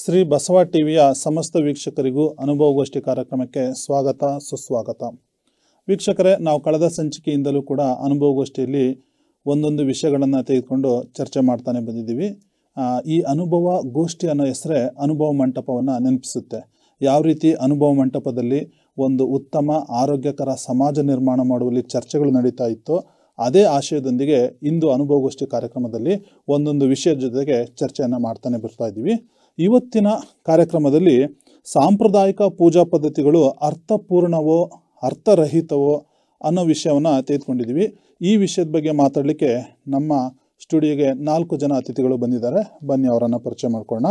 ಶ್ರೀ ಬಸವ ಟಿವಿಯ ಸಮಸ್ತ ವೀಕ್ಷಕರಿಗೂ ಅನುಭವಗೋಷ್ಠಿ ಕಾರ್ಯಕ್ರಮಕ್ಕೆ ಸ್ವಾಗತ ಸುಸ್ವಾಗತ ವೀಕ್ಷಕರೇ ನಾವು ಕಳೆದ ಸಂಚಿಕೆಯಿಂದಲೂ ಕೂಡ ಅನುಭವಗೋಷ್ಠಿಯಲ್ಲಿ ಒಂದೊಂದು ವಿಷಯಗಳನ್ನು ತೆಗೆದುಕೊಂಡು ಚರ್ಚೆ ಮಾಡ್ತಾನೆ ಬಂದಿದ್ದೀವಿ ಈ ಅನುಭವ ಗೋಷ್ಠಿ ಅನ್ನೋ ಹೆಸರೇ ಅನುಭವ ಮಂಟಪವನ್ನು ನೆನಪಿಸುತ್ತೆ ಯಾವ ರೀತಿ ಅನುಭವ ಮಂಟಪದಲ್ಲಿ ಒಂದು ಉತ್ತಮ ಆರೋಗ್ಯಕರ ಸಮಾಜ ನಿರ್ಮಾಣ ಮಾಡುವಲ್ಲಿ ಚರ್ಚೆಗಳು ನಡೀತಾ ಇತ್ತು ಅದೇ ಆಶಯದೊಂದಿಗೆ ಇಂದು ಅನುಭವಗೋಷ್ಠಿ ಕಾರ್ಯಕ್ರಮದಲ್ಲಿ ಒಂದೊಂದು ವಿಷಯದ ಜೊತೆಗೆ ಚರ್ಚೆಯನ್ನು ಮಾಡ್ತಾನೆ ಬರ್ತಾ ಇದ್ದೀವಿ ಇವತ್ತಿನ ಕಾರ್ಯಕ್ರಮದಲ್ಲಿ ಸಾಂಪ್ರದಾಯಿಕ ಪೂಜಾ ಪದ್ಧತಿಗಳು ಅರ್ಥಪೂರ್ಣವೋ ಅರ್ಥರಹಿತವೋ ಅನ್ನೋ ವಿಷಯವನ್ನು ತೆಗೆದುಕೊಂಡಿದ್ದೀವಿ ಈ ವಿಷಯದ ಬಗ್ಗೆ ಮಾತಾಡಲಿಕ್ಕೆ ನಮ್ಮ ಸ್ಟುಡಿಯೋಗೆ ನಾಲ್ಕು ಜನ ಅತಿಥಿಗಳು ಬಂದಿದ್ದಾರೆ ಬನ್ನಿ ಅವರನ್ನು ಪರಿಚಯ ಮಾಡಿಕೊಳ್ಳೋಣ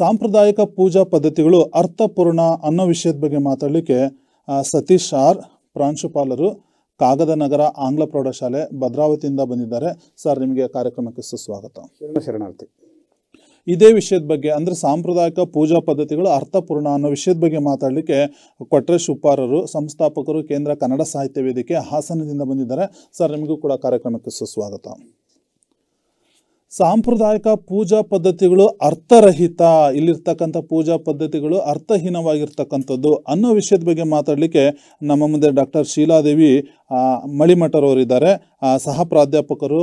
ಸಾಂಪ್ರದಾಯಿಕ ಪೂಜಾ ಪದ್ಧತಿಗಳು ಅರ್ಥಪೂರ್ಣ ಅನ್ನೋ ವಿಷಯದ ಬಗ್ಗೆ ಮಾತಾಡಲಿಕ್ಕೆ ಸತೀಶ್ ಆರ್ ಪ್ರಾಂಶುಪಾಲರು ಕಾಗದ ನಗರ ಆಂಗ್ಲ ಪ್ರೌಢಶಾಲೆ ಭದ್ರಾವತಿಯಿಂದ ಬಂದಿದ್ದಾರೆ ಸರ್ ನಿಮಗೆ ಕಾರ್ಯಕ್ರಮಕ್ಕೆ ಸುಸ್ವಾಗತ ಶರಣಾರ್ಥಿ ಇದೇ ವಿಷಯದ ಬಗ್ಗೆ ಅಂದರೆ ಸಾಂಪ್ರದಾಯಿಕ ಪೂಜಾ ಪದ್ಧತಿಗಳು ಅರ್ಥಪೂರ್ಣ ಅನ್ನೋ ವಿಷಯದ ಬಗ್ಗೆ ಮಾತಾಡಲಿಕ್ಕೆ ಕೊಟ್ರೆ ಶುಪಾರರು ಸಂಸ್ಥಾಪಕರು ಕೇಂದ್ರ ಕನ್ನಡ ಸಾಹಿತ್ಯ ವೇದಿಕೆ ಹಾಸನದಿಂದ ಬಂದಿದ್ದಾರೆ ಸರ್ ನಿಮಗೂ ಕೂಡ ಕಾರ್ಯಕ್ರಮಕ್ಕೆ ಸುಸ್ವಾಗತ ಸಾಂಪ್ರದಾಯಿಕ ಪೂಜಾ ಪದ್ಧತಿಗಳು ಅರ್ಥರಹಿತ ಇಲ್ಲಿರ್ತಕ್ಕಂಥ ಪೂಜಾ ಪದ್ಧತಿಗಳು ಅರ್ಥಹೀನವಾಗಿರ್ತಕ್ಕಂಥದ್ದು ಅನ್ನೋ ವಿಷಯದ ಬಗ್ಗೆ ಮಾತಾಡಲಿಕ್ಕೆ ನಮ್ಮ ಮುಂದೆ ಡಾಕ್ಟರ್ ಶೀಲಾದೇವಿ ಮಳಿಮಠರವರಿದ್ದಾರೆ ಸಹ ಪ್ರಾಧ್ಯಾಪಕರು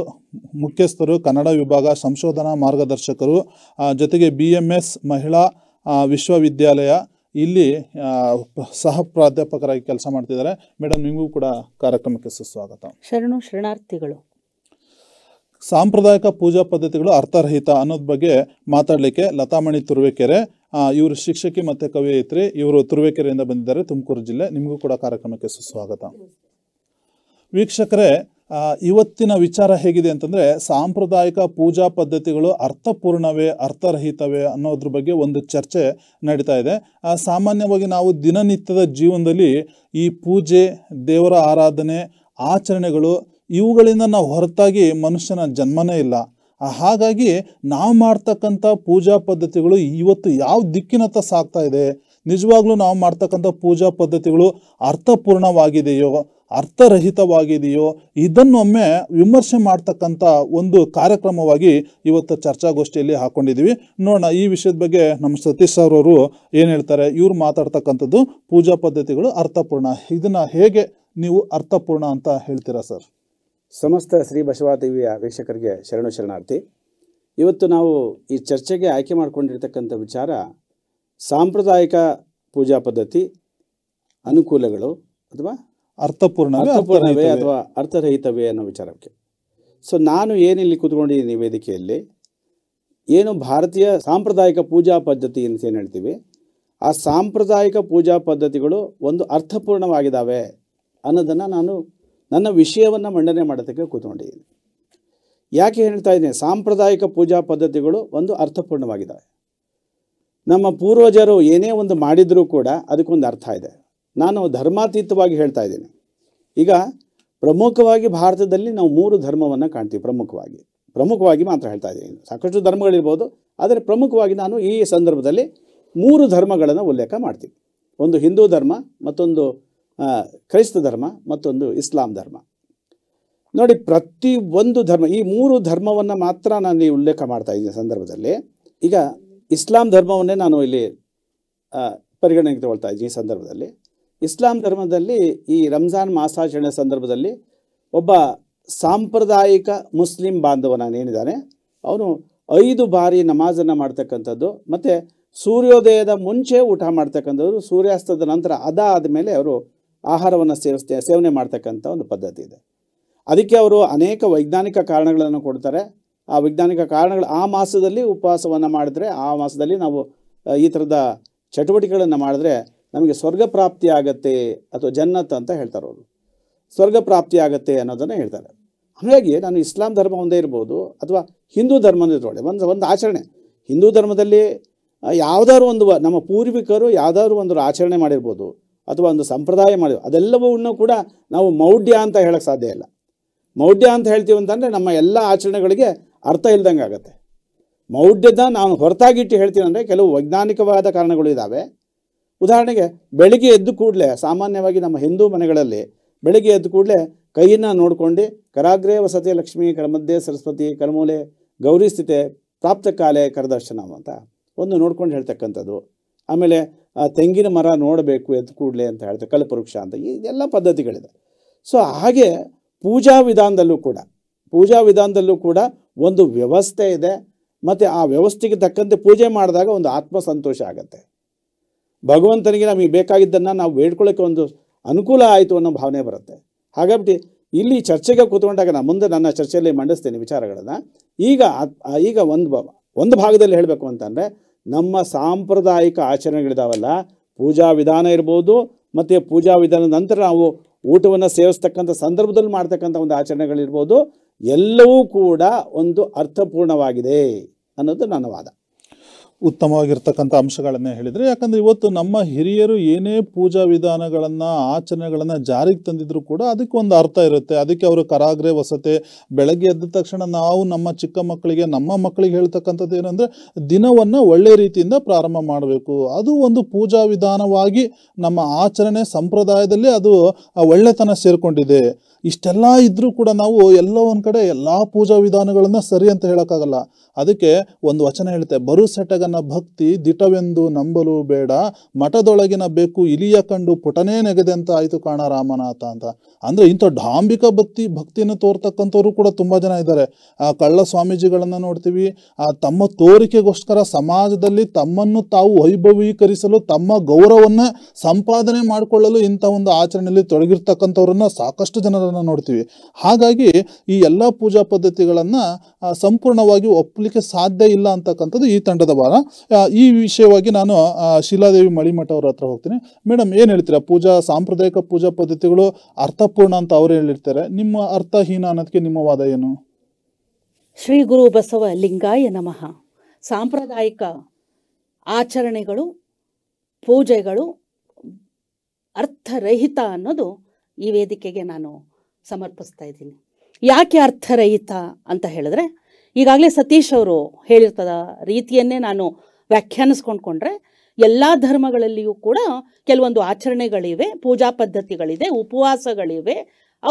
ಮುಖ್ಯಸ್ಥರು ಕನ್ನಡ ವಿಭಾಗ ಸಂಶೋಧನಾ ಮಾರ್ಗದರ್ಶಕರು ಜೊತೆಗೆ ಬಿ ಎಮ್ ಎಸ್ ಮಹಿಳಾ ವಿಶ್ವವಿದ್ಯಾಲಯ ಇಲ್ಲಿ ಸಹ ಪ್ರಾಧ್ಯಾಪಕರಾಗಿ ಕೆಲಸ ಮಾಡ್ತಿದ್ದಾರೆ ಮೇಡಮ್ ನಿಮಗೂ ಕೂಡ ಕಾರ್ಯಕ್ರಮಕ್ಕೆ ಸುಸ್ವಾಗತ ಶರಣು ಶರಣಾರ್ಥಿಗಳು ಸಾಂಪ್ರದಾಯಿಕ ಪೂಜಾ ಪದ್ಧತಿಗಳು ಅರ್ಥರಹಿತ ಅನ್ನೋದ್ ಬಗ್ಗೆ ಮಾತಾಡಲಿಕ್ಕೆ ಲತಾಮಣಿ ತುರುವೇಕೆರೆ ಇವರು ಶಿಕ್ಷಕಿ ಮತ್ತೆ ಕವಿಯತ್ರಿ ಇವರು ತುರುವೇಕೆರೆಯಿಂದ ಬಂದಿದ್ದಾರೆ ತುಮಕೂರು ಜಿಲ್ಲೆ ನಿಮಗೂ ಕೂಡ ಕಾರ್ಯಕ್ರಮಕ್ಕೆ ಸುಸ್ವಾಗತ ವೀಕ್ಷಕರೇ ಇವತ್ತಿನ ವಿಚಾರ ಹೇಗಿದೆ ಅಂತಂದ್ರೆ ಸಾಂಪ್ರದಾಯಿಕ ಪೂಜಾ ಪದ್ಧತಿಗಳು ಅರ್ಥಪೂರ್ಣವೇ ಅರ್ಥರಹಿತವೇ ಅನ್ನೋದ್ರ ಬಗ್ಗೆ ಒಂದು ಚರ್ಚೆ ನಡೀತಾ ಇದೆ ಸಾಮಾನ್ಯವಾಗಿ ನಾವು ದಿನನಿತ್ಯದ ಜೀವನದಲ್ಲಿ ಈ ಪೂಜೆ ದೇವರ ಆರಾಧನೆ ಆಚರಣೆಗಳು ಇವುಗಳಿಂದ ನಾವು ಹೊರತಾಗಿ ಮನುಷ್ಯನ ಜನ್ಮನೇ ಇಲ್ಲ ಹಾಗಾಗಿ ನಾವು ಮಾಡ್ತಕ್ಕಂಥ ಪೂಜಾ ಪದ್ಧತಿಗಳು ಇವತ್ತು ಯಾವ ದಿಕ್ಕಿನತ್ತ ಸಾಗ್ತಾ ಇದೆ ನಿಜವಾಗ್ಲೂ ನಾವು ಮಾಡ್ತಕ್ಕಂಥ ಪೂಜಾ ಪದ್ಧತಿಗಳು ಅರ್ಥಪೂರ್ಣವಾಗಿದೆಯೋ ಅರ್ಥರಹಿತವಾಗಿದೆಯೋ ಇದನ್ನೊಮ್ಮೆ ವಿಮರ್ಶೆ ಮಾಡ್ತಕ್ಕಂಥ ಒಂದು ಕಾರ್ಯಕ್ರಮವಾಗಿ ಇವತ್ತು ಚರ್ಚಾಗೋಷ್ಠಿಯಲ್ಲಿ ಹಾಕ್ಕೊಂಡಿದ್ದೀವಿ ನೋಡೋಣ ಈ ವಿಷಯದ ಬಗ್ಗೆ ನಮ್ಮ ಸತೀಶ್ ಸರ್ ಅವರು ಏನು ಹೇಳ್ತಾರೆ ಇವರು ಮಾತಾಡ್ತಕ್ಕಂಥದ್ದು ಪೂಜಾ ಪದ್ಧತಿಗಳು ಅರ್ಥಪೂರ್ಣ ಇದನ್ನು ಹೇಗೆ ನೀವು ಅರ್ಥಪೂರ್ಣ ಅಂತ ಹೇಳ್ತೀರಾ ಸರ್ ಸಮಸ್ತ ಶ್ರೀ ಬಸವಾದೇವಿಯ ವೀಕ್ಷಕರಿಗೆ ಶರಣು ಶರಣಾರ್ಥಿ ಇವತ್ತು ನಾವು ಈ ಚರ್ಚೆಗೆ ಆಯ್ಕೆ ಮಾಡಿಕೊಂಡಿರ್ತಕ್ಕಂಥ ವಿಚಾರ ಸಾಂಪ್ರದಾಯಿಕ ಪೂಜಾ ಪದ್ಧತಿ ಅನುಕೂಲಗಳು ಅಥವಾ ಅರ್ಥಪೂರ್ಣ ಅರ್ಥಪೂರ್ಣವೇ ಅಥವಾ ಅರ್ಥರಹಿತವೇ ಅನ್ನೋ ವಿಚಾರಕ್ಕೆ ಸೊ ನಾನು ಏನಿಲ್ಲಿ ಕೂತ್ಕೊಂಡಿದ್ದೀನಿ ವೇದಿಕೆಯಲ್ಲಿ ಏನು ಭಾರತೀಯ ಸಾಂಪ್ರದಾಯಿಕ ಪೂಜಾ ಪದ್ಧತಿ ಅಂತ ಏನು ಹೇಳ್ತೀವಿ ಆ ಸಾಂಪ್ರದಾಯಿಕ ಪೂಜಾ ಪದ್ಧತಿಗಳು ಒಂದು ಅರ್ಥಪೂರ್ಣವಾಗಿದ್ದಾವೆ ಅನ್ನೋದನ್ನು ನಾನು ನನ್ನ ವಿಷಯವನ್ನು ಮಂಡನೆ ಮಾಡೋದಕ್ಕೆ ಕೂತ್ಕೊಂಡಿದ್ದೀನಿ ಯಾಕೆ ಹೇಳ್ತಾ ಇದ್ದೀನಿ ಸಾಂಪ್ರದಾಯಿಕ ಪೂಜಾ ಪದ್ಧತಿಗಳು ಒಂದು ಅರ್ಥಪೂರ್ಣವಾಗಿದ್ದಾವೆ ನಮ್ಮ ಪೂರ್ವಜರು ಏನೇ ಒಂದು ಮಾಡಿದರೂ ಕೂಡ ಅದಕ್ಕೊಂದು ಅರ್ಥ ಇದೆ ನಾನು ಧರ್ಮಾತೀತವಾಗಿ ಹೇಳ್ತಾ ಇದ್ದೀನಿ ಈಗ ಪ್ರಮುಖವಾಗಿ ಭಾರತದಲ್ಲಿ ನಾವು ಮೂರು ಧರ್ಮವನ್ನು ಕಾಣ್ತೀವಿ ಪ್ರಮುಖವಾಗಿ ಪ್ರಮುಖವಾಗಿ ಮಾತ್ರ ಹೇಳ್ತಾ ಇದ್ದೀನಿ ಸಾಕಷ್ಟು ಧರ್ಮಗಳಿರ್ಬೋದು ಆದರೆ ಪ್ರಮುಖವಾಗಿ ನಾನು ಈ ಸಂದರ್ಭದಲ್ಲಿ ಮೂರು ಧರ್ಮಗಳನ್ನು ಉಲ್ಲೇಖ ಮಾಡ್ತೀನಿ ಒಂದು ಹಿಂದೂ ಧರ್ಮ ಮತ್ತೊಂದು ಕ್ರೈಸ್ತ ಧರ್ಮ ಮತ್ತೊಂದು ಇಸ್ಲಾಂ ಧರ್ಮ ನೋಡಿ ಪ್ರತಿ ಒಂದು ಧರ್ಮ ಈ ಮೂರು ಧರ್ಮವನ್ನು ಮಾತ್ರ ನಾನು ಈ ಉಲ್ಲೇಖ ಮಾಡ್ತಾ ಇದ್ದೀನಿ ಸಂದರ್ಭದಲ್ಲಿ ಈಗ ಇಸ್ಲಾಂ ಧರ್ಮವನ್ನೇ ನಾನು ಇಲ್ಲಿ ಪರಿಗಣನೆಗೆ ತಗೊಳ್ತಾ ಇದ್ದೀನಿ ಈ ಸಂದರ್ಭದಲ್ಲಿ ಇಸ್ಲಾಂ ಧರ್ಮದಲ್ಲಿ ಈ ರಂಜಾನ್ ಮಾಸಾಚರಣೆ ಸಂದರ್ಭದಲ್ಲಿ ಒಬ್ಬ ಸಾಂಪ್ರದಾಯಿಕ ಮುಸ್ಲಿಂ ಬಾಂಧವನೇನಿದ್ದಾನೆ ಅವನು ಐದು ಬಾರಿ ನಮಾಜನ್ನು ಮಾಡ್ತಕ್ಕಂಥದ್ದು ಮತ್ತು ಸೂರ್ಯೋದಯದ ಮುಂಚೆ ಊಟ ಮಾಡ್ತಕ್ಕಂಥದ್ದು ಸೂರ್ಯಾಸ್ತದ ನಂತರ ಅದಾದ ಮೇಲೆ ಅವರು ಆಹಾರವನ್ನು ಸೇವಿಸ್ತೇ ಸೇವನೆ ಮಾಡ್ತಕ್ಕಂಥ ಒಂದು ಪದ್ಧತಿ ಇದೆ ಅದಕ್ಕೆ ಅವರು ಅನೇಕ ವೈಜ್ಞಾನಿಕ ಕಾರಣಗಳನ್ನು ಕೊಡ್ತಾರೆ ಆ ವೈಜ್ಞಾನಿಕ ಕಾರಣಗಳು ಆ ಮಾಸದಲ್ಲಿ ಉಪವಾಸವನ್ನು ಮಾಡಿದ್ರೆ ಆ ಮಾಸದಲ್ಲಿ ನಾವು ಈ ಥರದ ಚಟುವಟಿಕೆಗಳನ್ನು ಮಾಡಿದ್ರೆ ನಮಗೆ ಸ್ವರ್ಗ ಪ್ರಾಪ್ತಿ ಆಗತ್ತೆ ಅಥವಾ ಜನ್ನತ್ ಅಂತ ಹೇಳ್ತಾರೆ ಅವರು ಸ್ವರ್ಗ ಪ್ರಾಪ್ತಿ ಆಗತ್ತೆ ಅನ್ನೋದನ್ನು ಹೇಳ್ತಾರೆ ಹಾಗಾಗಿ ನಾನು ಇಸ್ಲಾಂ ಧರ್ಮ ಒಂದೇ ಇರ್ಬೋದು ಅಥವಾ ಹಿಂದೂ ಧರ್ಮ ಒಂದು ಒಂದು ಆಚರಣೆ ಹಿಂದೂ ಧರ್ಮದಲ್ಲಿ ಯಾವುದಾದ್ರು ಒಂದು ನಮ್ಮ ಪೂರ್ವಿಕರು ಯಾವುದಾದ್ರು ಒಂದು ಆಚರಣೆ ಮಾಡಿರ್ಬೋದು ಅಥವಾ ಒಂದು ಸಂಪ್ರದಾಯ ಮಾಡಿದೆ ಅದೆಲ್ಲವನ್ನೂ ಕೂಡ ನಾವು ಮೌಢ್ಯ ಅಂತ ಹೇಳಕ್ಕೆ ಸಾಧ್ಯ ಇಲ್ಲ ಮೌಢ್ಯ ಅಂತ ಹೇಳ್ತೀವಿ ಅಂತಂದರೆ ನಮ್ಮ ಎಲ್ಲ ಆಚರಣೆಗಳಿಗೆ ಅರ್ಥ ಇಲ್ದಂಗೆ ಆಗುತ್ತೆ ಮೌಢ್ಯದ ನಾವು ಹೊರತಾಗಿಟ್ಟು ಹೇಳ್ತೀವಂದ್ರೆ ಅಂದರೆ ಕೆಲವು ವೈಜ್ಞಾನಿಕವಾದ ಕಾರಣಗಳು ಇದ್ದಾವೆ ಉದಾಹರಣೆಗೆ ಬೆಳಿಗ್ಗೆ ಎದ್ದು ಕೂಡಲೇ ಸಾಮಾನ್ಯವಾಗಿ ನಮ್ಮ ಹಿಂದೂ ಮನೆಗಳಲ್ಲಿ ಬೆಳಿಗ್ಗೆ ಎದ್ದು ಕೂಡಲೇ ಕೈಯನ್ನು ನೋಡ್ಕೊಂಡು ಕರಾಗ್ರೆ ವಸತಿ ಲಕ್ಷ್ಮಿ ಕರಮದ್ದೆ ಸರಸ್ವತಿ ಕರಮೂಲೆ ಗೌರಿ ಸ್ಥಿತೆ ಪ್ರಾಪ್ತ ಕಾಲೇ ಕರದರ್ಶನ ಅಂತ ಒಂದು ನೋಡ್ಕೊಂಡು ಹೇಳ್ತಕ್ಕಂಥದ್ದು ಆಮೇಲೆ ಆ ತೆಂಗಿನ ಮರ ನೋಡಬೇಕು ಎದ್ದು ಕೂಡಲೇ ಅಂತ ಹೇಳ್ತಾರೆ ಕಲ್ಪವೃಕ್ಷ ಅಂತ ಇದೆಲ್ಲ ಪದ್ಧತಿಗಳಿದೆ ಸೊ ಹಾಗೆ ಪೂಜಾ ವಿಧಾನದಲ್ಲೂ ಕೂಡ ಪೂಜಾ ವಿಧಾನದಲ್ಲೂ ಕೂಡ ಒಂದು ವ್ಯವಸ್ಥೆ ಇದೆ ಮತ್ತು ಆ ವ್ಯವಸ್ಥೆಗೆ ತಕ್ಕಂತೆ ಪೂಜೆ ಮಾಡಿದಾಗ ಒಂದು ಆತ್ಮ ಸಂತೋಷ ಆಗುತ್ತೆ ಭಗವಂತನಿಗೆ ನಮಗೆ ಬೇಕಾಗಿದ್ದನ್ನು ನಾವು ಬೇಡ್ಕೊಳ್ಳೋಕ್ಕೆ ಒಂದು ಅನುಕೂಲ ಆಯಿತು ಅನ್ನೋ ಭಾವನೆ ಬರುತ್ತೆ ಹಾಗಾಗಿ ಇಲ್ಲಿ ಚರ್ಚೆಗೆ ಕೂತ್ಕೊಂಡಾಗ ನಾನು ಮುಂದೆ ನನ್ನ ಚರ್ಚೆಯಲ್ಲಿ ಮಂಡಿಸ್ತೇನೆ ವಿಚಾರಗಳನ್ನು ಈಗ ಈಗ ಒಂದು ಒಂದು ಭಾಗದಲ್ಲಿ ಹೇಳಬೇಕು ಅಂತಂದರೆ ನಮ್ಮ ಸಾಂಪ್ರದಾಯಿಕ ಆಚರಣೆಗಳಿದಾವಲ್ಲ ಪೂಜಾ ವಿಧಾನ ಇರ್ಬೋದು ಮತ್ತು ಪೂಜಾ ವಿಧಾನದ ನಂತರ ನಾವು ಊಟವನ್ನು ಸೇವಿಸ್ತಕ್ಕಂಥ ಸಂದರ್ಭದಲ್ಲಿ ಮಾಡ್ತಕ್ಕಂಥ ಒಂದು ಆಚರಣೆಗಳಿರ್ಬೋದು ಎಲ್ಲವೂ ಕೂಡ ಒಂದು ಅರ್ಥಪೂರ್ಣವಾಗಿದೆ ಅನ್ನೋದು ನನ್ನ ವಾದ ಉತ್ತಮವಾಗಿರ್ತಕ್ಕಂಥ ಅಂಶಗಳನ್ನೇ ಹೇಳಿದರೆ ಯಾಕಂದರೆ ಇವತ್ತು ನಮ್ಮ ಹಿರಿಯರು ಏನೇ ಪೂಜಾ ವಿಧಾನಗಳನ್ನು ಆಚರಣೆಗಳನ್ನು ಜಾರಿಗೆ ತಂದಿದ್ರೂ ಕೂಡ ಅದಕ್ಕೆ ಒಂದು ಅರ್ಥ ಇರುತ್ತೆ ಅದಕ್ಕೆ ಅವರು ಕರಾಗ್ರೆ ವಸತೆ ಬೆಳಗ್ಗೆ ಎದ್ದ ತಕ್ಷಣ ನಾವು ನಮ್ಮ ಚಿಕ್ಕ ಮಕ್ಕಳಿಗೆ ನಮ್ಮ ಮಕ್ಕಳಿಗೆ ಹೇಳ್ತಕ್ಕಂಥದ್ದು ಏನಂದರೆ ದಿನವನ್ನು ಒಳ್ಳೆಯ ರೀತಿಯಿಂದ ಪ್ರಾರಂಭ ಮಾಡಬೇಕು ಅದು ಒಂದು ಪೂಜಾ ವಿಧಾನವಾಗಿ ನಮ್ಮ ಆಚರಣೆ ಸಂಪ್ರದಾಯದಲ್ಲಿ ಅದು ಒಳ್ಳೆತನ ಸೇರಿಕೊಂಡಿದೆ ಇಷ್ಟೆಲ್ಲ ಇದ್ದರೂ ಕೂಡ ನಾವು ಎಲ್ಲ ಒಂದು ಕಡೆ ಎಲ್ಲ ಪೂಜಾ ವಿಧಾನಗಳನ್ನು ಸರಿ ಅಂತ ಹೇಳೋಕ್ಕಾಗಲ್ಲ ಅದಕ್ಕೆ ಒಂದು ವಚನ ಹೇಳುತ್ತೆ ಬರು ಸೆಟಗ ಭಕ್ತಿ ದಿಟವೆಂದು ನಂಬಲು ಬೇಡ ಮಠದೊಳಗಿನ ಬೇಕು ಇಲಿಯ ಕಂಡು ಪುಟನೇ ನೆಗೆದಂತ ಆಯ್ತು ಕಾಣ ರಾಮನಾಥ ಅಂತ ಅಂದ್ರೆ ಇಂಥ ಡಾಂಬಿಕ ಭಕ್ತಿ ಭಕ್ತಿಯನ್ನು ತೋರ್ತಕ್ಕಂಥವ್ರು ಕೂಡ ತುಂಬಾ ಜನ ಇದ್ದಾರೆ ಆ ಕಳ್ಳ ಸ್ವಾಮೀಜಿಗಳನ್ನು ನೋಡ್ತೀವಿ ಆ ತಮ್ಮ ತೋರಿಕೆಗೋಸ್ಕರ ಸಮಾಜದಲ್ಲಿ ತಮ್ಮನ್ನು ತಾವು ವೈಭವೀಕರಿಸಲು ತಮ್ಮ ಗೌರವನ್ನ ಸಂಪಾದನೆ ಮಾಡಿಕೊಳ್ಳಲು ಇಂಥ ಒಂದು ಆಚರಣೆಯಲ್ಲಿ ತೊಡಗಿರ್ತಕ್ಕಂಥವ್ರನ್ನ ಸಾಕಷ್ಟು ಜನರನ್ನು ನೋಡ್ತೀವಿ ಹಾಗಾಗಿ ಈ ಎಲ್ಲಾ ಪೂಜಾ ಪದ್ಧತಿಗಳನ್ನ ಸಂಪೂರ್ಣವಾಗಿ ಒಪ್ಪಲಿಕ್ಕೆ ಸಾಧ್ಯ ಇಲ್ಲ ಅಂತಕ್ಕಂಥದ್ದು ಈ ತಂಡದ ಭಾರ ಈ ವಿಷಯವಾಗಿ ನಾನು ಶೀಲಾದೇವಿ ಮಳಿಮಠ ಅವ್ರ ಹತ್ರ ಹೋಗ್ತೀನಿ ಮೇಡಮ್ ಏನು ಹೇಳ್ತೀರಾ ಪೂಜಾ ಸಾಂಪ್ರದಾಯಿಕ ಪೂಜಾ ಪದ್ಧತಿಗಳು ಅರ್ಥಪೂರ್ಣ ಅಂತ ಅವ್ರು ಹೇಳಿರ್ತಾರೆ ನಿಮ್ಮ ಅರ್ಥಹೀನ ಅನ್ನೋದಕ್ಕೆ ನಿಮ್ಮ ವಾದ ಏನು ಶ್ರೀ ಗುರು ಬಸವ ಲಿಂಗಾಯ ನಮಃ ಸಾಂಪ್ರದಾಯಿಕ ಆಚರಣೆಗಳು ಪೂಜೆಗಳು ಅರ್ಥರಹಿತ ಅನ್ನೋದು ಈ ವೇದಿಕೆಗೆ ನಾನು ಸಮರ್ಪಿಸ್ತಾ ಇದ್ದೀನಿ ಯಾಕೆ ಅರ್ಥರಹಿತ ಅಂತ ಹೇಳಿದ್ರೆ ಈಗಾಗಲೇ ಸತೀಶ್ ಅವರು ಹೇಳಿರ್ತದ ರೀತಿಯನ್ನೇ ನಾನು ವ್ಯಾಖ್ಯಾನಿಸ್ಕೊಂಡ್ಕೊಂಡ್ರೆ ಎಲ್ಲ ಧರ್ಮಗಳಲ್ಲಿಯೂ ಕೂಡ ಕೆಲವೊಂದು ಆಚರಣೆಗಳಿವೆ ಪೂಜಾ ಪದ್ಧತಿಗಳಿದೆ ಉಪವಾಸಗಳಿವೆ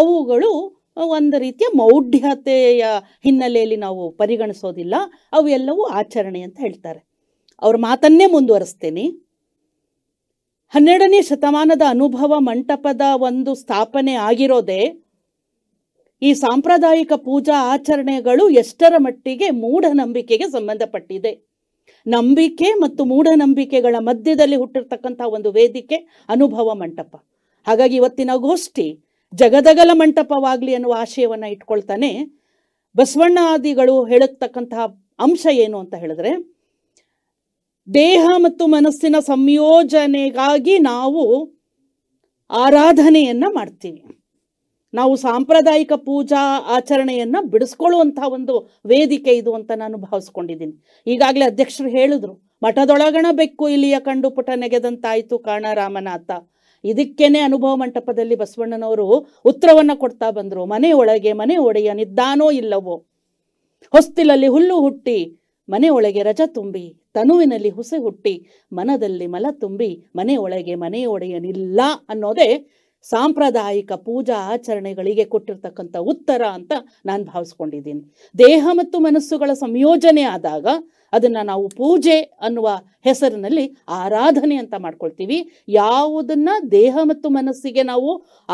ಅವುಗಳು ಒಂದು ರೀತಿಯ ಮೌಢ್ಯತೆಯ ಹಿನ್ನೆಲೆಯಲ್ಲಿ ನಾವು ಪರಿಗಣಿಸೋದಿಲ್ಲ ಅವು ಎಲ್ಲವೂ ಆಚರಣೆ ಅಂತ ಹೇಳ್ತಾರೆ ಅವ್ರ ಮಾತನ್ನೇ ಮುಂದುವರಿಸ್ತೇನೆ ಹನ್ನೆರಡನೇ ಶತಮಾನದ ಅನುಭವ ಮಂಟಪದ ಒಂದು ಸ್ಥಾಪನೆ ಆಗಿರೋದೇ ಈ ಸಾಂಪ್ರದಾಯಿಕ ಪೂಜಾ ಆಚರಣೆಗಳು ಎಷ್ಟರ ಮಟ್ಟಿಗೆ ಮೂಢನಂಬಿಕೆಗೆ ಸಂಬಂಧಪಟ್ಟಿದೆ ನಂಬಿಕೆ ಮತ್ತು ಮೂಢನಂಬಿಕೆಗಳ ಮಧ್ಯದಲ್ಲಿ ಹುಟ್ಟಿರ್ತಕ್ಕಂಥ ಒಂದು ವೇದಿಕೆ ಅನುಭವ ಮಂಟಪ ಹಾಗಾಗಿ ಇವತ್ತಿನ ಗೋಷ್ಠಿ ಜಗದಗಲ ಮಂಟಪವಾಗಲಿ ಅನ್ನುವ ಆಶಯವನ್ನ ಇಟ್ಕೊಳ್ತಾನೆ ಬಸವಣ್ಣ ಆದಿಗಳು ಹೇಳತಕ್ಕಂತಹ ಅಂಶ ಏನು ಅಂತ ಹೇಳಿದ್ರೆ ದೇಹ ಮತ್ತು ಮನಸ್ಸಿನ ಸಂಯೋಜನೆಗಾಗಿ ನಾವು ಆರಾಧನೆಯನ್ನ ಮಾಡ್ತೀವಿ ನಾವು ಸಾಂಪ್ರದಾಯಿಕ ಪೂಜಾ ಆಚರಣೆಯನ್ನು ಬಿಡಿಸ್ಕೊಳ್ಳುವಂತಹ ಒಂದು ವೇದಿಕೆ ಇದು ಅಂತ ನಾನು ಭಾವಿಸ್ಕೊಂಡಿದ್ದೀನಿ ಈಗಾಗಲೇ ಅಧ್ಯಕ್ಷರು ಹೇಳಿದ್ರು ಮಠದೊಳಗಣ ಬೆಕ್ಕು ಇಲ್ಲಿಯ ಕಂಡು ಪುಟ ನೆಗೆದಂತಾಯ್ತು ಕಾಣರಾಮನಾಥ ಇದಕ್ಕೇನೆ ಅನುಭವ ಮಂಟಪದಲ್ಲಿ ಬಸವಣ್ಣನವರು ಉತ್ತರವನ್ನು ಕೊಡ್ತಾ ಬಂದರು ಮನೆ ಒಳಗೆ ಮನೆ ಒಡೆಯ ನಿದ್ದಾನೋ ಇಲ್ಲವೋ ಹೊಸ್ತಿಲಲ್ಲಿ ಹುಲ್ಲು ಹುಟ್ಟಿ ಮನೆ ಒಳಗೆ ರಜ ತುಂಬಿ ತನುವಿನಲ್ಲಿ ಹುಸೆ ಹುಟ್ಟಿ ಮನದಲ್ಲಿ ಮಲ ತುಂಬಿ ಮನೆ ಒಳಗೆ ಮನೆ ಒಡೆಯನಿಲ್ಲ ಅನ್ನೋದೇ ಸಾಂಪ್ರದಾಯಿಕ ಪೂಜಾ ಆಚರಣೆಗಳಿಗೆ ಕೊಟ್ಟಿರ್ತಕ್ಕಂಥ ಉತ್ತರ ಅಂತ ನಾನು ಭಾವಿಸ್ಕೊಂಡಿದ್ದೀನಿ ದೇಹ ಮತ್ತು ಮನಸ್ಸುಗಳ ಸಂಯೋಜನೆ ಆದಾಗ ಅದನ್ನು ನಾವು ಪೂಜೆ ಅನ್ನುವ ಹೆಸರಿನಲ್ಲಿ ಆರಾಧನೆ ಅಂತ ಮಾಡ್ಕೊಳ್ತೀವಿ ಯಾವುದನ್ನು ದೇಹ ಮತ್ತು ಮನಸ್ಸಿಗೆ ನಾವು